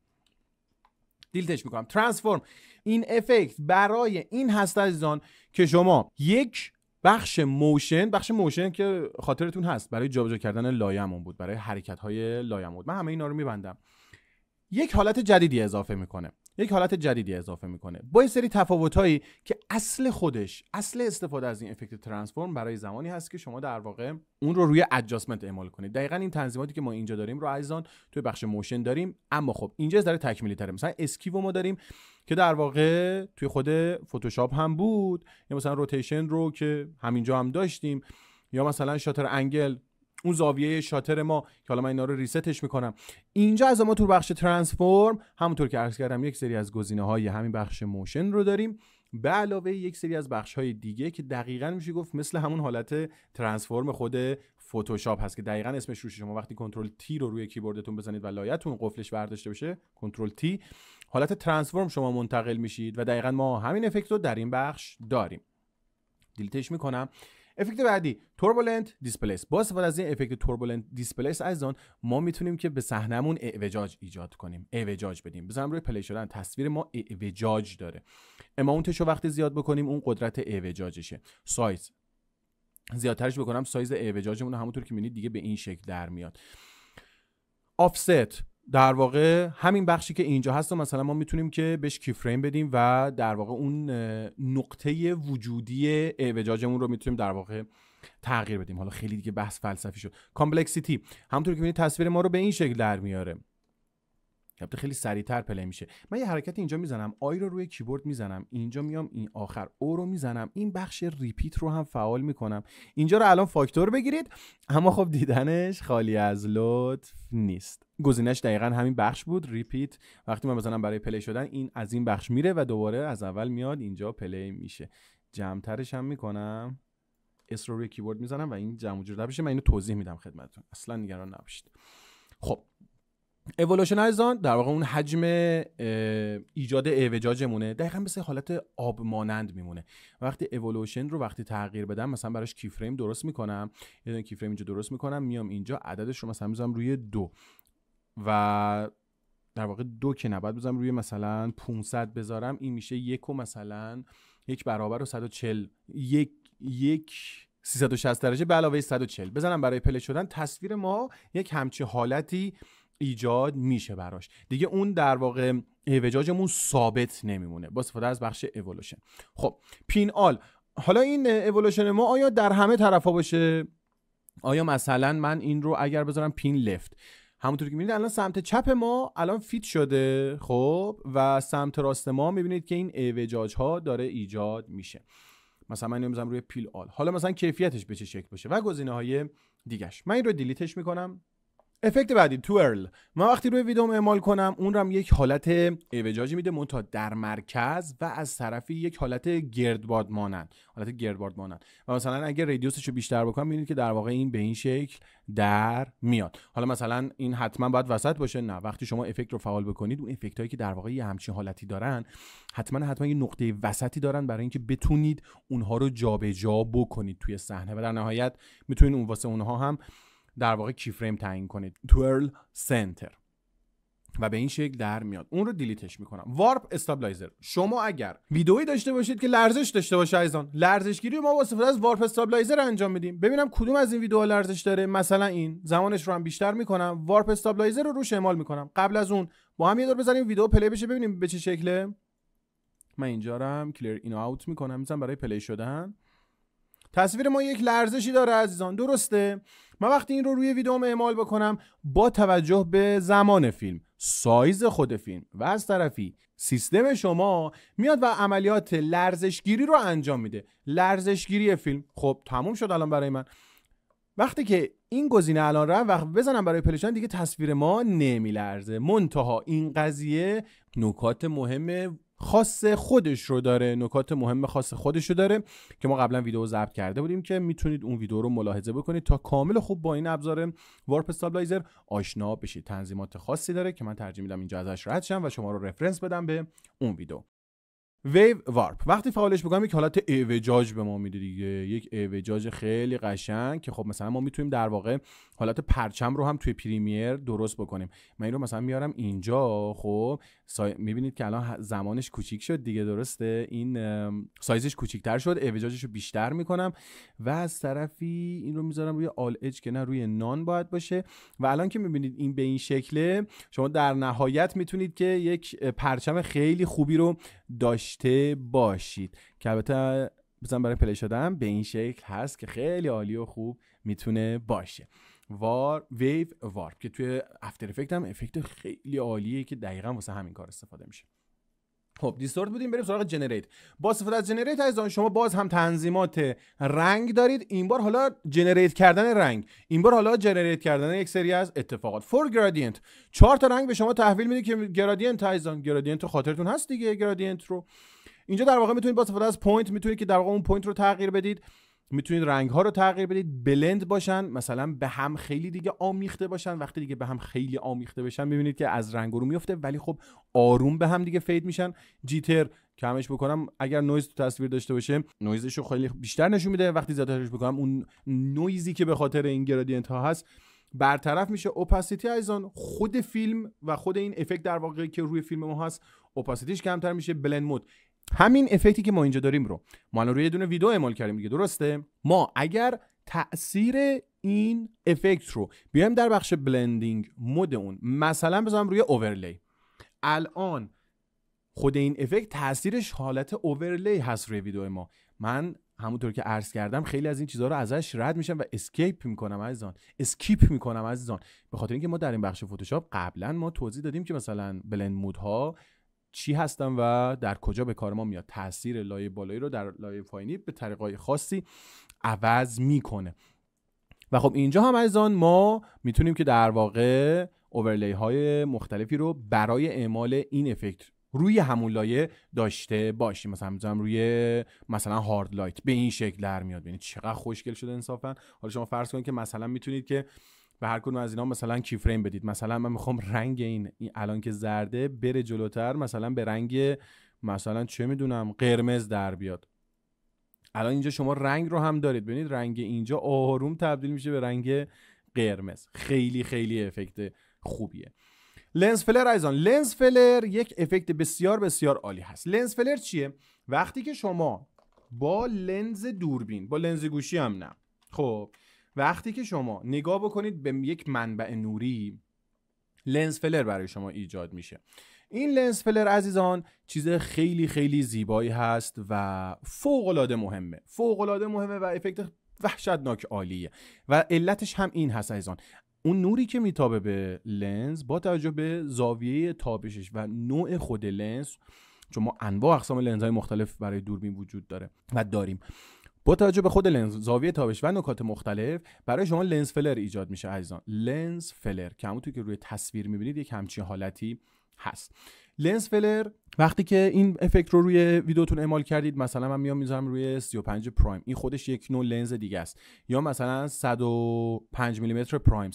دیلتش میکنم ترانسفورم این افکت برای این هست عزیزان که شما یک بخش موشن بخش موشن که خاطرتون هست برای جابجا کردن لایمون بود برای حرکت های لایمون بود من همه اینا رو میبندم یک حالت جدیدی اضافه میکنه یک حالت جدیدی اضافه میکنه با یه سری تفاوتهایی که اصل خودش اصل استفاده از این افکت ترانسفورم برای زمانی هست که شما در واقع اون رو روی ادجاستمنت اعمال کنید دقیقا این تنظیماتی که ما اینجا داریم رو عزیزان توی بخش موشن داریم اما خب اینجا داره تکمیلی تره مثلا اسکیو ما داریم که در واقع توی خود فتوشاپ هم بود یا مثلا روتیشن رو که همینجا هم داشتیم یا مثلا شاتر انگل اون زاویه شاتر ما که حالا من اینا رو ریستش میکنم اینجا از ما تو بخش ترانسفورم همونطور که عرض کردم یک سری از گزینه های همین بخش موشن رو داریم به علاوه یک سری از بخش های دیگه که دقیقا میشه گفت مثل همون حالت ترانسفورم خود فتوشاپ هست که دقیقا اسمش روش شما وقتی کنترل تی رو روی کیبوردتون بزنید و لایتون قفلش برداشته بشه کنترل تی حالت ترانسفورم شما منتقل میشید و دقیقا ما همین افکت رو در این بخش داریم دیلیتش میکنم افکت بعدی توربولنت دیسپلیس با استفاده از این افکت توربولنت دیسپلیس از آن ما میتونیم که به صحنهمون اعوجاج ایجاد کنیم اعوجاج بدیم بزنم روی پلی شدن تصویر ما اعوجاج داره اماونتش رو وقتی زیاد بکنیم اون قدرت اعوجاجشه سایز زیادترش بکنم سایز اعوجاجمون همونطور که میبینید دیگه به این شکل در میاد آفست در واقع همین بخشی که اینجا هست و مثلا ما میتونیم که بهش کیفریم بدیم و در واقع اون نقطه وجودی اعوجاجمون رو میتونیم در واقع تغییر بدیم حالا خیلی دیگه بحث فلسفی شد کامپلکسیتی همونطور که میبینید تصویر ما رو به این شکل در میاره خیلی سریعتر پلی میشه من یه حرکت اینجا میزنم آی رو روی کیبورد میزنم اینجا میام این آخر او رو میزنم این بخش ریپیت رو هم فعال میکنم اینجا رو الان فاکتور بگیرید اما خب دیدنش خالی از لطف نیست گزینش دقیقا همین بخش بود ریپیت وقتی من بزنم برای پلی شدن این از این بخش میره و دوباره از اول میاد اینجا پلی میشه جمعترش هم میکنم اس رو روی کیبورد میزنم و این جمع جور من اینو توضیح میدم خدمتتون اصلا نگران نباشید خب اولوشنایزان در واقع اون حجم ایجاد اعوجاجمونه دقیقا مثل حالت آب مانند میمونه وقتی اولوشن رو وقتی تغییر بدم مثلا براش کی فریم درست میکنم یه دونه کی فریم اینجا درست میکنم میام اینجا عددش رو مثلا میذارم روی دو و در واقع دو که نباید بذارم روی مثلا 500 بذارم این میشه یک و مثلا یک برابر و 140 یک یک 360 درجه به علاوه 140 بزنم برای پله شدن تصویر ما یک همچی حالتی ایجاد میشه براش دیگه اون در واقع اوجاجمون ثابت نمیمونه با استفاده از بخش اولوشن خب پین آل حالا این اولوشن ما آیا در همه طرفا باشه آیا مثلا من این رو اگر بذارم پین لفت همونطور که میبینید الان سمت چپ ما الان فیت شده خب و سمت راست ما میبینید که این اوجاج ها داره ایجاد میشه مثلا من میذارم روی پیل آل حالا مثلا کیفیتش به چه شکل باشه و گزینه های دیگش من این رو دیلیتش میکنم افکت بعدی تورل ما وقتی روی ویدوم اعمال کنم اون رو یک حالت ایوجاجی میده مونتا در مرکز و از طرفی یک حالت گردباد مانند حالت گردباد مانند و مثلا اگر ریدیوسش رو بیشتر بکنم میبینید که در واقع این به این شکل در میاد حالا مثلا این حتما باید وسط باشه نه وقتی شما افکت رو فعال بکنید اون افکت هایی که در واقع یه همچین حالتی دارن حتما حتما یه نقطه وسطی دارن برای اینکه بتونید اونها رو جابجا بکنید توی صحنه و در نهایت میتونید اون واسه اونها هم در واقع فریم تعیین کنید تورل سنتر و به این شکل در میاد اون رو دیلیتش میکنم وارپ استابلایزر شما اگر ویدئویی داشته باشید که لرزش داشته باشه ایزان لرزشگیری ما با استفاده از وارپ استابلایزر انجام میدیم ببینم کدوم از این ویدئوها لرزش داره مثلا این زمانش رو هم بیشتر میکنم وارپ استابلایزر رو روش اعمال میکنم قبل از اون با هم یه دور بزنیم ویدیو پلی بشه ببینیم به چه شکله من اینجا رو هم کلیر این آوت میکنم میذارم برای پلی شدن تصویر ما یک لرزشی داره عزیزان درسته من وقتی این رو روی ویدیوم اعمال بکنم با توجه به زمان فیلم سایز خود فیلم و از طرفی سیستم شما میاد و عملیات لرزشگیری رو انجام میده لرزشگیری فیلم خب تموم شد الان برای من وقتی که این گزینه الان رو وقت بزنم برای پلیشن دیگه تصویر ما نمیلرزه منتها این قضیه نکات مهم خاص خودش رو داره نکات مهم خاص خودش رو داره که ما قبلا ویدیو ضبط کرده بودیم که میتونید اون ویدیو رو ملاحظه بکنید تا کامل خوب با این ابزار وارپ استابلایزر آشنا بشید تنظیمات خاصی داره که من ترجیح میدم اینجا ازش رد شم و شما رو رفرنس بدم به اون ویدیو ویو وارپ وقتی فعالش بگم یک حالت ایوجاج به ما میده دیگه یک ایوجاج خیلی قشنگ که خب مثلا ما میتونیم در واقع حالت پرچم رو هم توی پریمیر درست بکنیم من این رو مثلا میارم اینجا خب میبینید که الان زمانش کوچیک شد دیگه درسته این سایزش کوچیکتر شد اوجاجش رو بیشتر میکنم و از طرفی این رو میذارم روی آل اج که نه روی نان باید باشه و الان که میبینید این به این شکله شما در نهایت میتونید که یک پرچم خیلی خوبی رو داشته باشید که البته بزن برای پلی شدم به این شکل هست که خیلی عالی و خوب میتونه باشه وار ویو وارپ که توی افتر افکت هم افکت خیلی عالیه که دقیقا واسه همین کار استفاده میشه خب دیستورت بودیم بریم سراغ جنریت با استفاده از جنریت از شما باز هم تنظیمات رنگ دارید این بار حالا جنریت کردن رنگ این بار حالا جنریت کردن یک سری از اتفاقات فور گرادینت چهار تا رنگ به شما تحویل میده که گرادینت ایزان گرادینت خاطرتون هست دیگه گرادینت رو اینجا در واقع میتونید با استفاده از پوینت میتونید که در واقع اون پوینت رو تغییر بدید میتونید رنگ ها رو تغییر بدید بلند باشن مثلا به هم خیلی دیگه آمیخته باشن وقتی دیگه به هم خیلی آمیخته بشن میبینید که از رنگ رو میفته ولی خب آروم به هم دیگه فید میشن جیتر کمش بکنم اگر نویز تو تصویر داشته باشه نویزش رو خیلی بیشتر نشون میده وقتی زیادترش بکنم اون نویزی که به خاطر این گرادینت ها هست برطرف میشه اوپاسیتی ایزان خود فیلم و خود این افکت در واقع که روی فیلم ما هست اوپاسیتیش کمتر میشه بلند مود همین افکتی که ما اینجا داریم رو ما الان روی یه دونه ویدیو اعمال کردیم دیگه درسته ما اگر تاثیر این افکت رو بیایم در بخش بلندینگ مود اون مثلا بزنم روی اوورلی الان خود این افکت تاثیرش حالت اوورلی هست روی ویدیو ما من همونطور که عرض کردم خیلی از این چیزها رو ازش رد میشم و اسکیپ میکنم عزیزان اسکیپ میکنم عزیزان به خاطر اینکه ما در این بخش فتوشاپ قبلا ما توضیح دادیم که مثلا بلند مودها چی هستن و در کجا به کار ما میاد تاثیر لایه بالایی رو در لایه پایینی به طریقای خاصی عوض میکنه و خب اینجا هم از آن ما میتونیم که در واقع اوورلی های مختلفی رو برای اعمال این افکت روی همون لایه داشته باشیم مثلا میذارم روی مثلا هارد لایت به این شکل در میاد ببینید چقدر خوشگل شده انصافا حالا شما فرض کنید که مثلا میتونید که به هر کدوم از اینا مثلا کی فریم بدید مثلا من میخوام رنگ این, این الان که زرده بره جلوتر مثلا به رنگ مثلا چه میدونم قرمز در بیاد الان اینجا شما رنگ رو هم دارید ببینید رنگ اینجا آروم تبدیل میشه به رنگ قرمز خیلی خیلی افکت خوبیه لنز فلر ایزان لنز فلر یک افکت بسیار بسیار عالی هست لنز فلر چیه وقتی که شما با لنز دوربین با لنز گوشی هم نه خب وقتی که شما نگاه بکنید به یک منبع نوری لنز فلر برای شما ایجاد میشه این لنز فلر عزیزان چیز خیلی خیلی زیبایی هست و فوق العاده مهمه فوق العاده مهمه و افکت وحشتناک عالیه و علتش هم این هست عزیزان اون نوری که میتابه به لنز با توجه به زاویه تابشش و نوع خود لنز چون ما انواع اقسام لنزهای مختلف برای دوربین وجود داره و داریم با توجه به خود لنز زاویه تابش و نکات مختلف برای شما لنز فلر ایجاد میشه عزیزان لنز فلر که همونطور که روی تصویر میبینید یک همچین حالتی هست لنز فلر وقتی که این افکت رو روی ویدیوتون اعمال کردید مثلا من میام میذارم روی 35 پرایم این خودش یک نوع لنز دیگه است یا مثلا 105 میلیمتر پرایم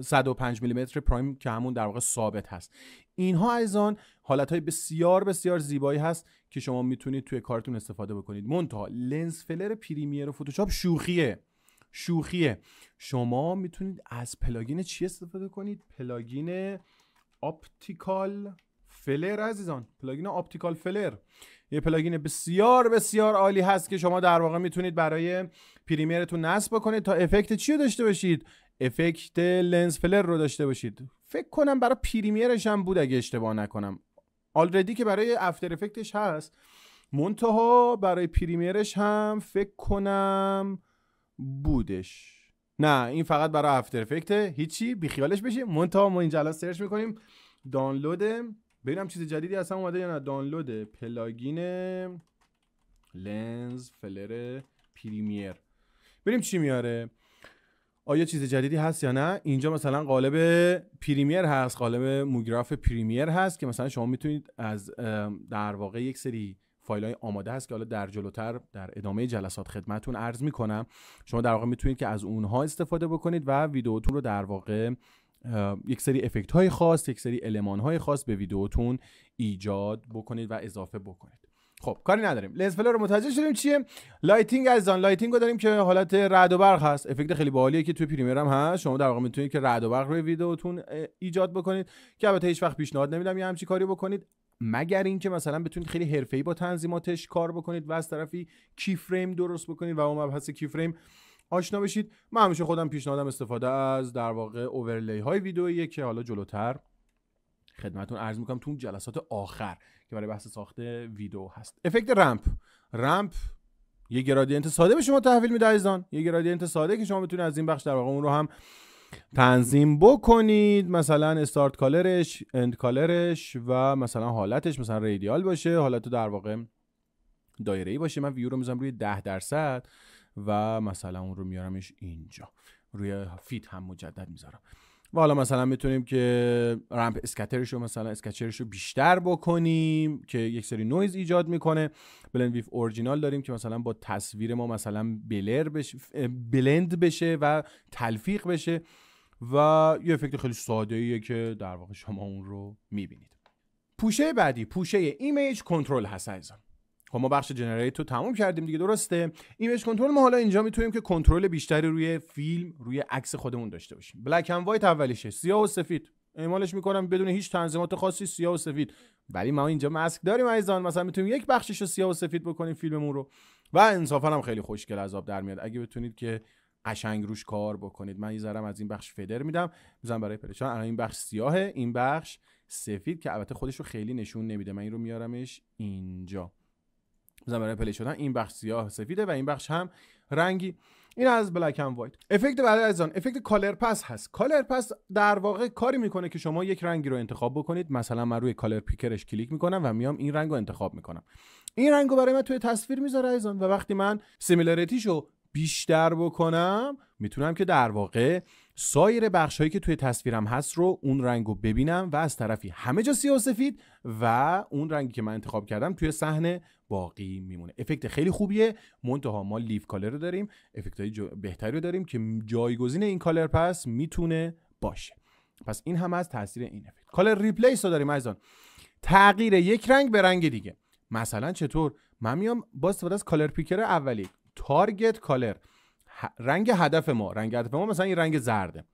105 میلیمتر پرایم که همون در واقع ثابت هست اینها از حالت های بسیار بسیار زیبایی هست که شما میتونید توی کارتون استفاده بکنید منتها لنز فلر پریمیر فتوشاپ شوخیه شوخیه شما میتونید از پلاگین چی استفاده کنید پلاگین اپتیکال فلر عزیزان پلاگین اپتیکال فلر یه پلاگین بسیار بسیار عالی هست که شما در واقع میتونید برای پریمیرتون نصب کنید تا افکت چی رو داشته باشید افکت لنز فلر رو داشته باشید فکر کنم برای پریمیرش هم بود اگه اشتباه نکنم آلردی که برای افتر افکتش هست منتها برای پریمیرش هم فکر کنم بودش نه این فقط برای افتر افکته هیچی بیخیالش بشی منتها ما اینجا الان سرچ میکنیم دانلود ببینم چیز جدیدی اصلا اومده یا نه دانلود پلاگین لنز فلر پریمیر بریم چی میاره آیا چیز جدیدی هست یا نه اینجا مثلا قالب پریمیر هست قالب موگراف پریمیر هست که مثلا شما میتونید از در واقع یک سری فایل های آماده هست که حالا در جلوتر در ادامه جلسات خدمتون عرض میکنم شما در واقع میتونید که از اونها استفاده بکنید و ویدیوتون رو در واقع یک سری افکت های خاص یک سری المان های خاص به ویدیوتون ایجاد بکنید و اضافه بکنید خب کاری نداریم لنز فلر رو متوجه شدیم چیه لایتینگ از آن لایتینگ رو داریم که حالت رعد و برق هست افکت خیلی باحالیه که توی پریمیر هم هست شما در واقع میتونید که رعد و برق روی ویدیوتون ایجاد بکنید که البته هیچ وقت پیشنهاد نمیدم یه همچی کاری بکنید مگر اینکه مثلا بتونید خیلی حرفه‌ای با تنظیماتش کار بکنید و از طرفی کی فریم درست بکنید و اون مبحث کی فریم آشنا بشید من همیشه خودم پیشنهادم استفاده از در واقع اوورلی های ویدئویی که حالا جلوتر خدمتون عرض میکنم تو جلسات آخر که برای بحث ساخت ویدو هست افکت رمپ رمپ یه گرادینت ساده به شما تحویل میده ایزان یه گرادینت ساده که شما بتونید از این بخش در واقع اون رو هم تنظیم بکنید مثلا استارت کالرش اند کالرش و مثلا حالتش مثلا ریدیال باشه حالت در واقع دایره ای باشه من ویو رو میذارم روی 10 درصد و مثلا اون رو میارمش اینجا روی فیت هم مجدد میذارم و حالا مثلا میتونیم که رمپ اسکترش رو مثلا اسکچرش رو بیشتر بکنیم که یک سری نویز ایجاد میکنه بلند ویف اورجینال داریم که مثلا با تصویر ما مثلا بلر بشه بلند بشه و تلفیق بشه و یه افکت خیلی ساده ایه که در واقع شما اون رو میبینید پوشه بعدی پوشه ایمیج کنترل هست عزیزان خب ما بخش جنریت رو تموم کردیم دیگه درسته ایمیج کنترل ما حالا اینجا میتونیم که کنترل بیشتری روی فیلم روی عکس خودمون داشته باشیم بلک اند وایت اولیشه سیاه و سفید اعمالش میکنم بدون هیچ تنظیمات خاصی سیاه و سفید ولی ما اینجا ماسک داریم عزیزان مثلا میتونیم یک بخشش رو سیاه و سفید بکنیم فیلممون رو و انصافا هم خیلی خوشگل عذاب در میاد اگه بتونید که قشنگ روش کار بکنید من یه ذرم از این بخش فدر میدم میذارم برای پلشان الان این بخش سیاهه این بخش سفید که البته خودش رو خیلی نشون نمیده من این رو میارمش اینجا میزنم پلی شدن این بخش سیاه سفیده و این بخش هم رنگی این از بلک اند وایت افکت بعد از آن افکت کالر پس هست کالر پس در واقع کاری میکنه که شما یک رنگی رو انتخاب بکنید مثلا من روی کالر پیکرش کلیک میکنم و میام این رنگ رو انتخاب میکنم این رنگ رو برای من توی تصویر میذاره ایزان و وقتی من سیمیلاریتیش رو بیشتر بکنم میتونم که در واقع سایر بخش هایی که توی تصویرم هست رو اون رنگ رو ببینم و از طرفی همه جا سیاه و سفید و اون رنگی که من انتخاب کردم توی صحنه باقی میمونه افکت خیلی خوبیه منتها ما لیف کالر رو داریم افکت های بهتری رو داریم که جایگزین این کالر پس میتونه باشه پس این هم از تاثیر این افکت کالر ریپلیس رو داریم عزیزان تغییر یک رنگ به رنگ دیگه مثلا چطور من میام با استفاده از کالر پیکر اولی تارگت کالر رنگ هدف ما رنگ هدف ما مثلا این رنگ زرده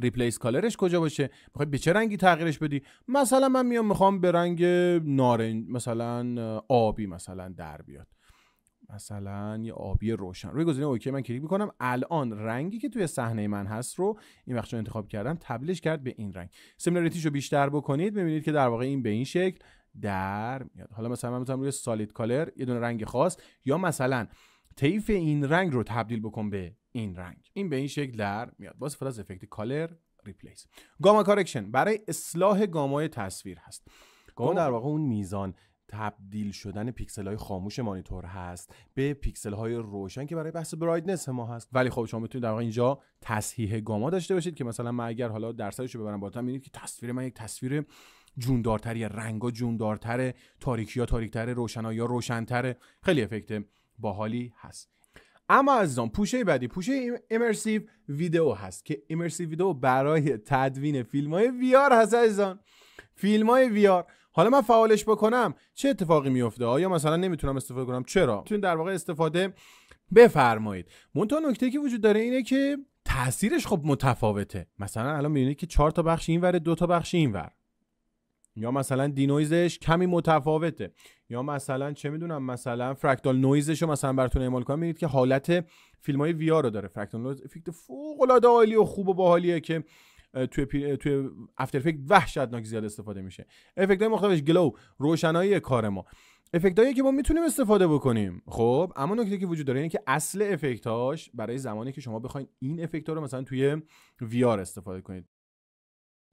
ریپلیس کالرش کجا باشه میخوای به چه رنگی تغییرش بدی مثلا من میام میخوام به رنگ نارنج مثلا آبی مثلا در بیاد مثلا یه آبی روشن روی گزینه اوکی من کلیک میکنم الان رنگی که توی صحنه من هست رو این وقت انتخاب کردم تبدیلش کرد به این رنگ سیمیلاریتیش رو بیشتر بکنید میبینید که در واقع این به این شکل در میاد حالا مثلا من میتونم روی سالید کالر یه دونه رنگ خاص یا مثلا طیف این رنگ رو تبدیل بکن به این رنگ این به این شکل در میاد با استفاده از افکت کالر ریپلیس گاما کارکشن برای اصلاح گامای تصویر هست گاما در واقع اون میزان تبدیل شدن پیکسل های خاموش مانیتور هست به پیکسل های روشن که برای بحث برایدنس ما هست ولی خب شما میتونید در واقع اینجا تصحیح گاما داشته باشید که مثلا من اگر حالا درصدش رو ببرم بالا میبینید که تصویر من یک تصویر جوندارتریه رنگا جوندارتره تاریکی ها تاریکتره روشنایی ها روشنتره خیلی افکت باحالی هست اما عزیزان پوشه بعدی پوشه ایمرسیو ویدیو هست که ایمرسیو ویدیو برای تدوین فیلم های ویار هست عزیزان فیلم های ویار حالا من فعالش بکنم چه اتفاقی میفته آیا مثلا نمیتونم استفاده کنم چرا میتونید در واقع استفاده بفرمایید مونتا نکته که وجود داره اینه که تاثیرش خب متفاوته مثلا الان میبینید که چهار تا بخش ور دو تا بخش اینور یا مثلا دینویزش کمی متفاوته یا مثلا چه میدونم مثلا فرکتال نویزش رو مثلا براتون اعمال کنم میبینید که حالت فیلم های وی رو داره فرکتال نویز افکت فوق العاده عالی و خوب و باحالیه که توی پی... توی افتر افکت وحشتناک زیاد استفاده میشه افکت های مختلفش گلو روشنایی کار ما افکت هایی که ما میتونیم استفاده بکنیم خب اما نکته که وجود داره اینه که اصل افکت برای زمانی که شما بخواین این افکت رو مثلا توی وی استفاده کنید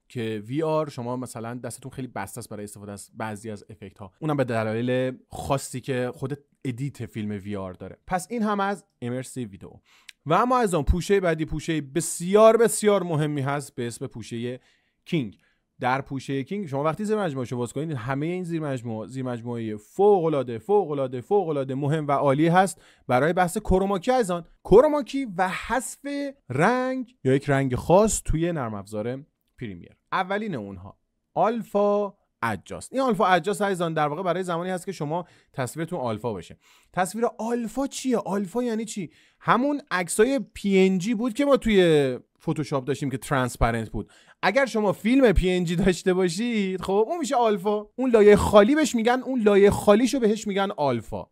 که وی آر شما مثلا دستتون خیلی بسته است برای استفاده از بعضی از افکت ها اونم به دلایل خاصی که خود ادیت فیلم وی آر داره پس این هم از امرسی ویدیو و اما از آن پوشه بعدی پوشه بسیار بسیار مهمی هست به اسم پوشه کینگ در پوشه کینگ شما وقتی زیر مجموعه باز کنید همه این زیر مجموعه زیر مجموعه فوق العاده فوق العاده فوق العاده مهم و عالی هست برای بحث کروماکی از آن کروماکی و حذف رنگ یا یک رنگ خاص توی نرم افزار پریمیر اولین اونها آلفا اجاست این آلفا اجاست عزیزان در واقع برای زمانی هست که شما تصویرتون آلفا باشه تصویر آلفا چیه آلفا یعنی چی همون عکسای پی بود که ما توی فتوشاپ داشتیم که ترانسپرنت بود اگر شما فیلم پی داشته باشید خب اون میشه آلفا اون لایه خالی بهش میگن اون لایه خالیشو بهش میگن آلفا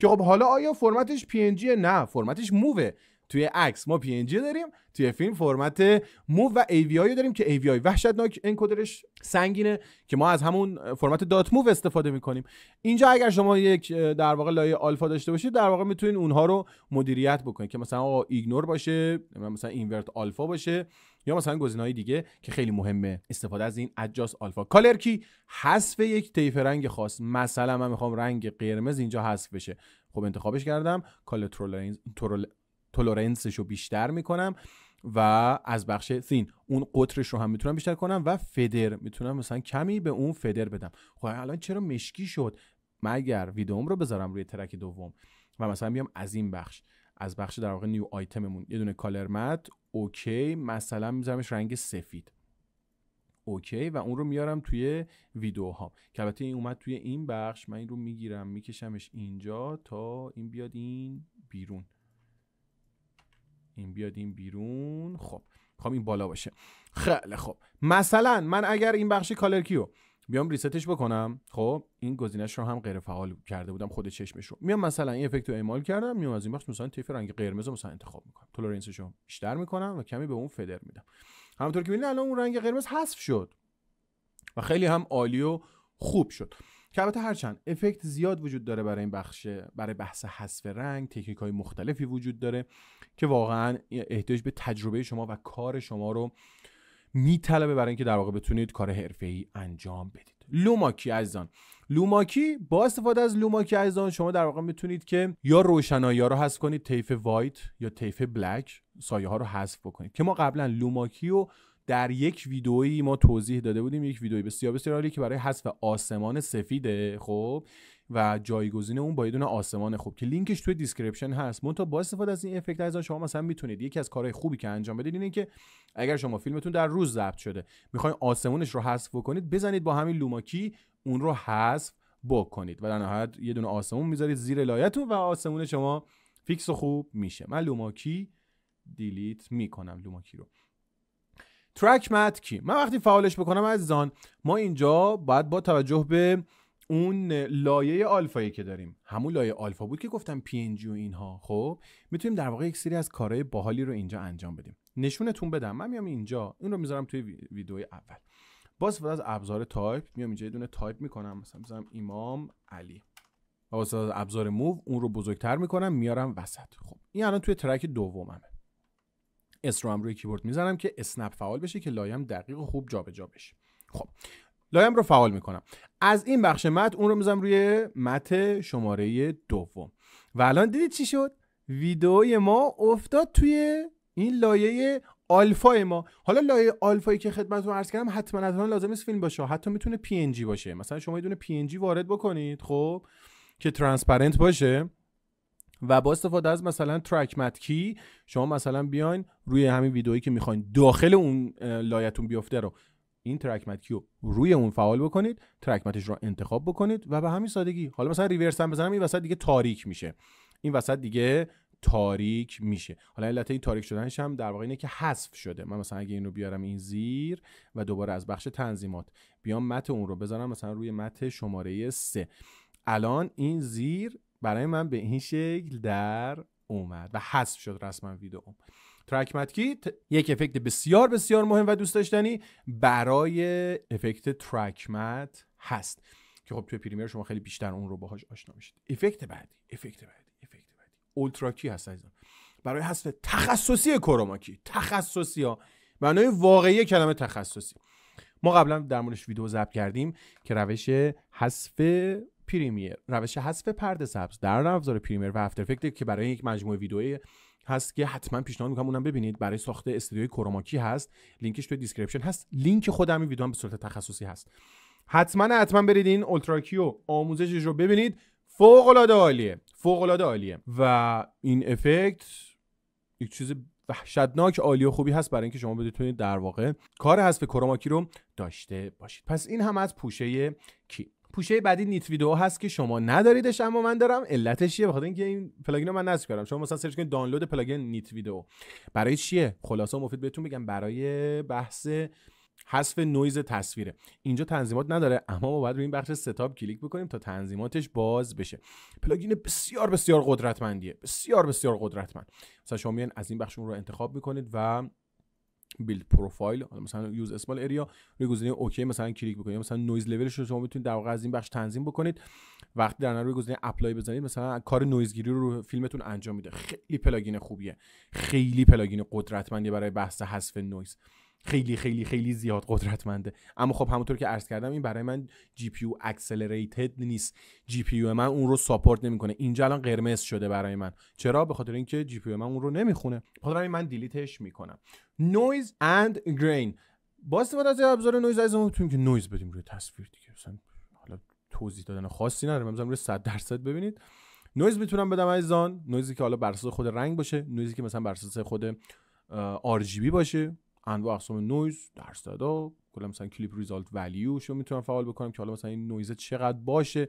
که خب حالا آیا فرمتش پی نه فرمتش مووه توی عکس ما پی داریم توی فیلم فرمت مو و ای داریم که ای وی وحشتناک انکودرش سنگینه که ما از همون فرمت دات موو استفاده میکنیم اینجا اگر شما یک در واقع لایه آلفا داشته باشید در واقع میتونید اونها رو مدیریت بکنید که مثلا آقا ایگنور باشه مثلا اینورت آلفا باشه یا مثلا گزینه‌های دیگه که خیلی مهمه استفاده از این ادجاست آلفا کالر کی حذف یک طیف رنگ خاص مثلا من میخوام رنگ قرمز اینجا حذف بشه خب انتخابش کردم کالر تولرنسش رو بیشتر میکنم و از بخش سین اون قطرش رو هم میتونم بیشتر کنم و فدر میتونم مثلا کمی به اون فدر بدم خب الان چرا مشکی شد مگر ویدئوم رو بذارم روی ترک دوم و مثلا بیام از این بخش از بخش در واقع نیو آیتممون یه دونه کالرمت اوکی مثلا میذارمش رنگ سفید اوکی و اون رو میارم توی ویدیوها که البته این اومد توی این بخش من این رو میگیرم میکشمش اینجا تا این بیاد این بیرون این بیاد این بیرون خب خب این بالا باشه خیلی خب مثلا من اگر این بخش کالر کیو بیام ریستش بکنم خب این گزینش رو هم غیر فعال کرده بودم خود چشمش رو میام مثلا این افکت رو اعمال کردم میام از این بخش مثلا طیف رنگ قرمز رو مثلا انتخاب میکنم تولرنسش رو بیشتر میکنم و کمی به اون فدر میدم همونطور که ببینید الان اون رنگ قرمز حذف شد و خیلی هم عالی و خوب شد که البته هرچند افکت زیاد وجود داره برای این بخش برای بحث حذف رنگ تکنیک های مختلفی وجود داره که واقعا احتیاج به تجربه شما و کار شما رو میطلبه برای اینکه در واقع بتونید کار حرفه‌ای انجام بدید لوماکی عزیزان لوماکی با استفاده از لوماکی عزیزان شما در واقع میتونید که یا روشنایی ها رو حذف کنید طیف وایت یا طیف بلک سایه ها رو حذف بکنید که ما قبلا لوماکی رو در یک ویدئویی ما توضیح داده بودیم یک ویدئوی بسیار بسیار عالی که برای حذف آسمان سفیده خب و جایگزین اون با یه دونه آسمان خوب که لینکش توی دیسکریپشن هست مون با استفاده از این افکت از شما مثلا میتونید یکی از کارهای خوبی که انجام بدید اینه که اگر شما فیلمتون در روز ضبط شده میخواین آسمونش رو حذف بکنید بزنید با همین لوماکی اون رو حذف بکنید و در نهایت یه دونه آسمون میذارید زیر لایتون و آسمون شما فیکس خوب میشه من لوماکی دیلیت میکنم لوماکی رو ترک کی من وقتی فعالش بکنم عزیزان ما اینجا باید با توجه به اون لایه آلفایی که داریم همون لایه آلفا بود که گفتم PNG و اینها خب میتونیم در واقع یک سری از کارهای باحالی رو اینجا انجام بدیم نشونتون بدم من میام اینجا این رو میذارم توی ویدیوی اول باز استفاده از ابزار تایپ میام اینجا یه دونه تایپ میکنم مثلا میذارم امام علی با ابزار موو اون رو بزرگتر میکنم میارم وسط خب این الان توی ترک دوممه اس رو هم روی کیبورد میزنم که اسنپ فعال بشه که لایم دقیق و خوب جابجا بشه خب لایم رو فعال میکنم از این بخش مت اون رو میزنم روی مت شماره دوم و الان دیدید چی شد ویدئوی ما افتاد توی این لایه آلفا ما حالا لایه آلفایی که خدمتتون عرض کردم حتما حتما لازم نیست فیلم باشه حتی میتونه پی باشه مثلا شما یه دونه پی وارد بکنید خب که ترانسپرنت باشه و با استفاده از مثلا ترک کی شما مثلا بیاین روی همین ویدئویی که میخواین داخل اون لایتون بیفته رو این ترک متکی رو روی اون فعال بکنید ترک متش رو انتخاب بکنید و به همین سادگی حالا مثلا ریورس هم بزنم این وسط دیگه تاریک میشه این وسط دیگه تاریک میشه حالا علت این تاریک شدنش هم در واقع اینه که حذف شده من مثلا اگه این رو بیارم این زیر و دوباره از بخش تنظیمات بیام مت اون رو بذارم مثلا روی مت شماره 3 الان این زیر برای من به این شکل در اومد و حذف شد رسما ویدئو ترکمتکی کیت یک افکت بسیار بسیار مهم و دوست داشتنی برای افکت ترکمت هست که خب توی پریمیر شما خیلی بیشتر اون رو باهاش آشنا میشید افکت بعدی افکت بعدی افکت بعدی اولترا کی هست عزیزم برای حذف تخصصی کروماکی تخصصی ها معنای واقعی کلمه تخصصی ما قبلا در موردش ویدیو ضبط کردیم که روش حذف پریمیر روش حذف پرده سبز در ابزار پریمیر و افتر که برای یک مجموعه ویدئویی هست که حتما پیشنهاد میکنم اونم ببینید برای ساخت استودیوی کروماکی هست لینکش تو دیسکریپشن هست لینک خود همین ویدیو به صورت تخصصی هست حتما حتما برید این کیو آموزشش رو ببینید فوق العاده عالیه فوق العاده عالیه و این افکت یک چیز وحشتناک عالی و خوبی هست برای اینکه شما بتونید در واقع کار حذف کروماکی رو داشته باشید پس این هم از پوشه کی پوشه بعدی نیت ویدیو هست که شما نداریدش اما من دارم علتش چیه بخاطر اینکه این پلاگین رو من نصب کردم شما مثلا سرچ کنید دانلود پلاگین نیت ویدیو. برای چیه خلاصه مفید بهتون بگم برای بحث حذف نویز تصویره اینجا تنظیمات نداره اما ما باید روی این بخش ستاپ کلیک بکنیم تا تنظیماتش باز بشه پلاگین بسیار بسیار قدرتمندیه بسیار بسیار قدرتمند مثلا شما میان از این بخش رو انتخاب میکنید و بیلد پروفایل مثلا یوز اسمال اریا روی گزینه اوکی مثلا کلیک بکنید مثلا نویز لولش رو شما میتونید در واقع از این بخش تنظیم بکنید وقتی در روی گزینه اپلای بزنید مثلا کار نویزگیری رو, رو فیلمتون انجام میده خیلی پلاگین خوبیه خیلی پلاگین قدرتمندی برای بحث حذف نویز خیلی خیلی خیلی زیاد قدرتمنده اما خب همونطور که عرض کردم این برای من جی پی اکسلریتد نیست جی پی من اون رو ساپورت نمیکنه اینجا الان قرمز شده برای من چرا به خاطر اینکه جی پی من اون رو نمیخونه خاطر من دیلیتش میکنم نویز اند گرین با استفاده از ابزار نویز از میتونیم که نویز بدیم روی تصویر دیگه مثلا حالا توضیح دادن خاصی نداره مثلا روی 100 درصد ببینید نویز میتونم بدم عزیزان نویزی که حالا بر اساس خود رنگ باشه نویزی که مثلا بر اساس خود RGB باشه انواع اقسام نویز صدا کلا مثلا کلیپ ریزالت ولیو رو میتونم فعال بکنم که حالا مثلا این نویزه چقدر باشه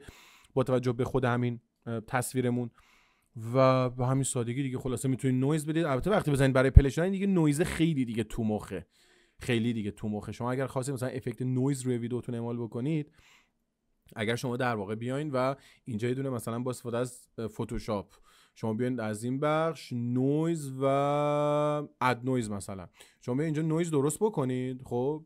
با توجه به خود همین تصویرمون و به همین سادگی دیگه خلاصه میتونید نویز بدید البته وقتی بزنید برای پلشن دیگه نویز خیلی دیگه تو مخه خیلی دیگه تو مخه شما اگر خواستید مثلا افکت نویز روی ویدیوتون اعمال بکنید اگر شما در واقع بیاین و اینجا یه دونه مثلا با استفاده از فتوشاپ شما بیاین از این بخش نویز و اد نویز مثلا شما اینجا نویز درست بکنید خب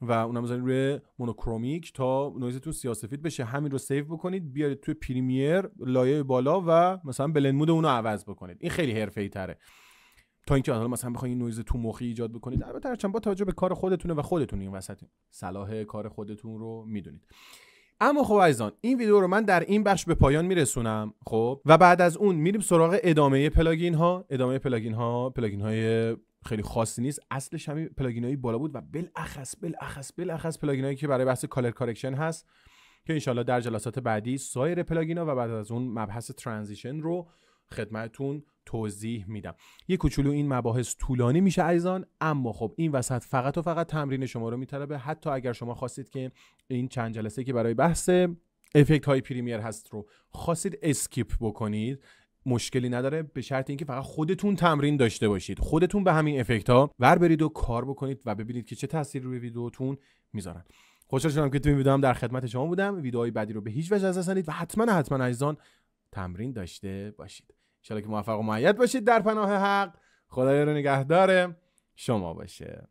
و اونم بزنید روی مونوکرومیک تا نویزتون سیاسفید بشه همین رو سیو بکنید بیارید توی پریمیر لایه بالا و مثلا بلند مود اون رو عوض بکنید این خیلی حرفه‌ای تره تا اینکه مثلا بخواید نویز تو مخی ایجاد بکنید البته هرچند با توجه به کار خودتونه و خودتون این وسطی صلاح کار خودتون رو میدونید اما خب عزیزان این ویدیو رو من در این بخش به پایان میرسونم خب و بعد از اون میریم سراغ ادامه پلاگین ها ادامه پلاگین ها پلاگین های خیلی خاصی نیست اصلش همین پلاگین هایی بالا بود و بالاخص بالاخص بالاخص پلاگین هایی که برای بحث کالر کارکشن هست که انشالله در جلسات بعدی سایر پلاگین ها و بعد از اون مبحث ترانزیشن رو خدمتون توضیح میدم یه کوچولو این مباحث طولانی میشه عزیزان اما خب این وسط فقط و فقط تمرین شما رو میطلبه حتی اگر شما خواستید که این چند جلسه که برای بحث افکت های پریمیر هست رو خواستید اسکیپ بکنید مشکلی نداره به شرط اینکه فقط خودتون تمرین داشته باشید خودتون به همین افکت ها ور برید و کار بکنید و ببینید که چه تاثیر روی ویدیوتون میذارن خوشحال شدم که تو هم در خدمت شما بودم ویدیوهای بعدی رو به هیچ وجه از و حتما حتما عزیزان تمرین داشته باشید شاید که موفق و معید باشید در پناه حق خدای رو نگهدار شما باشه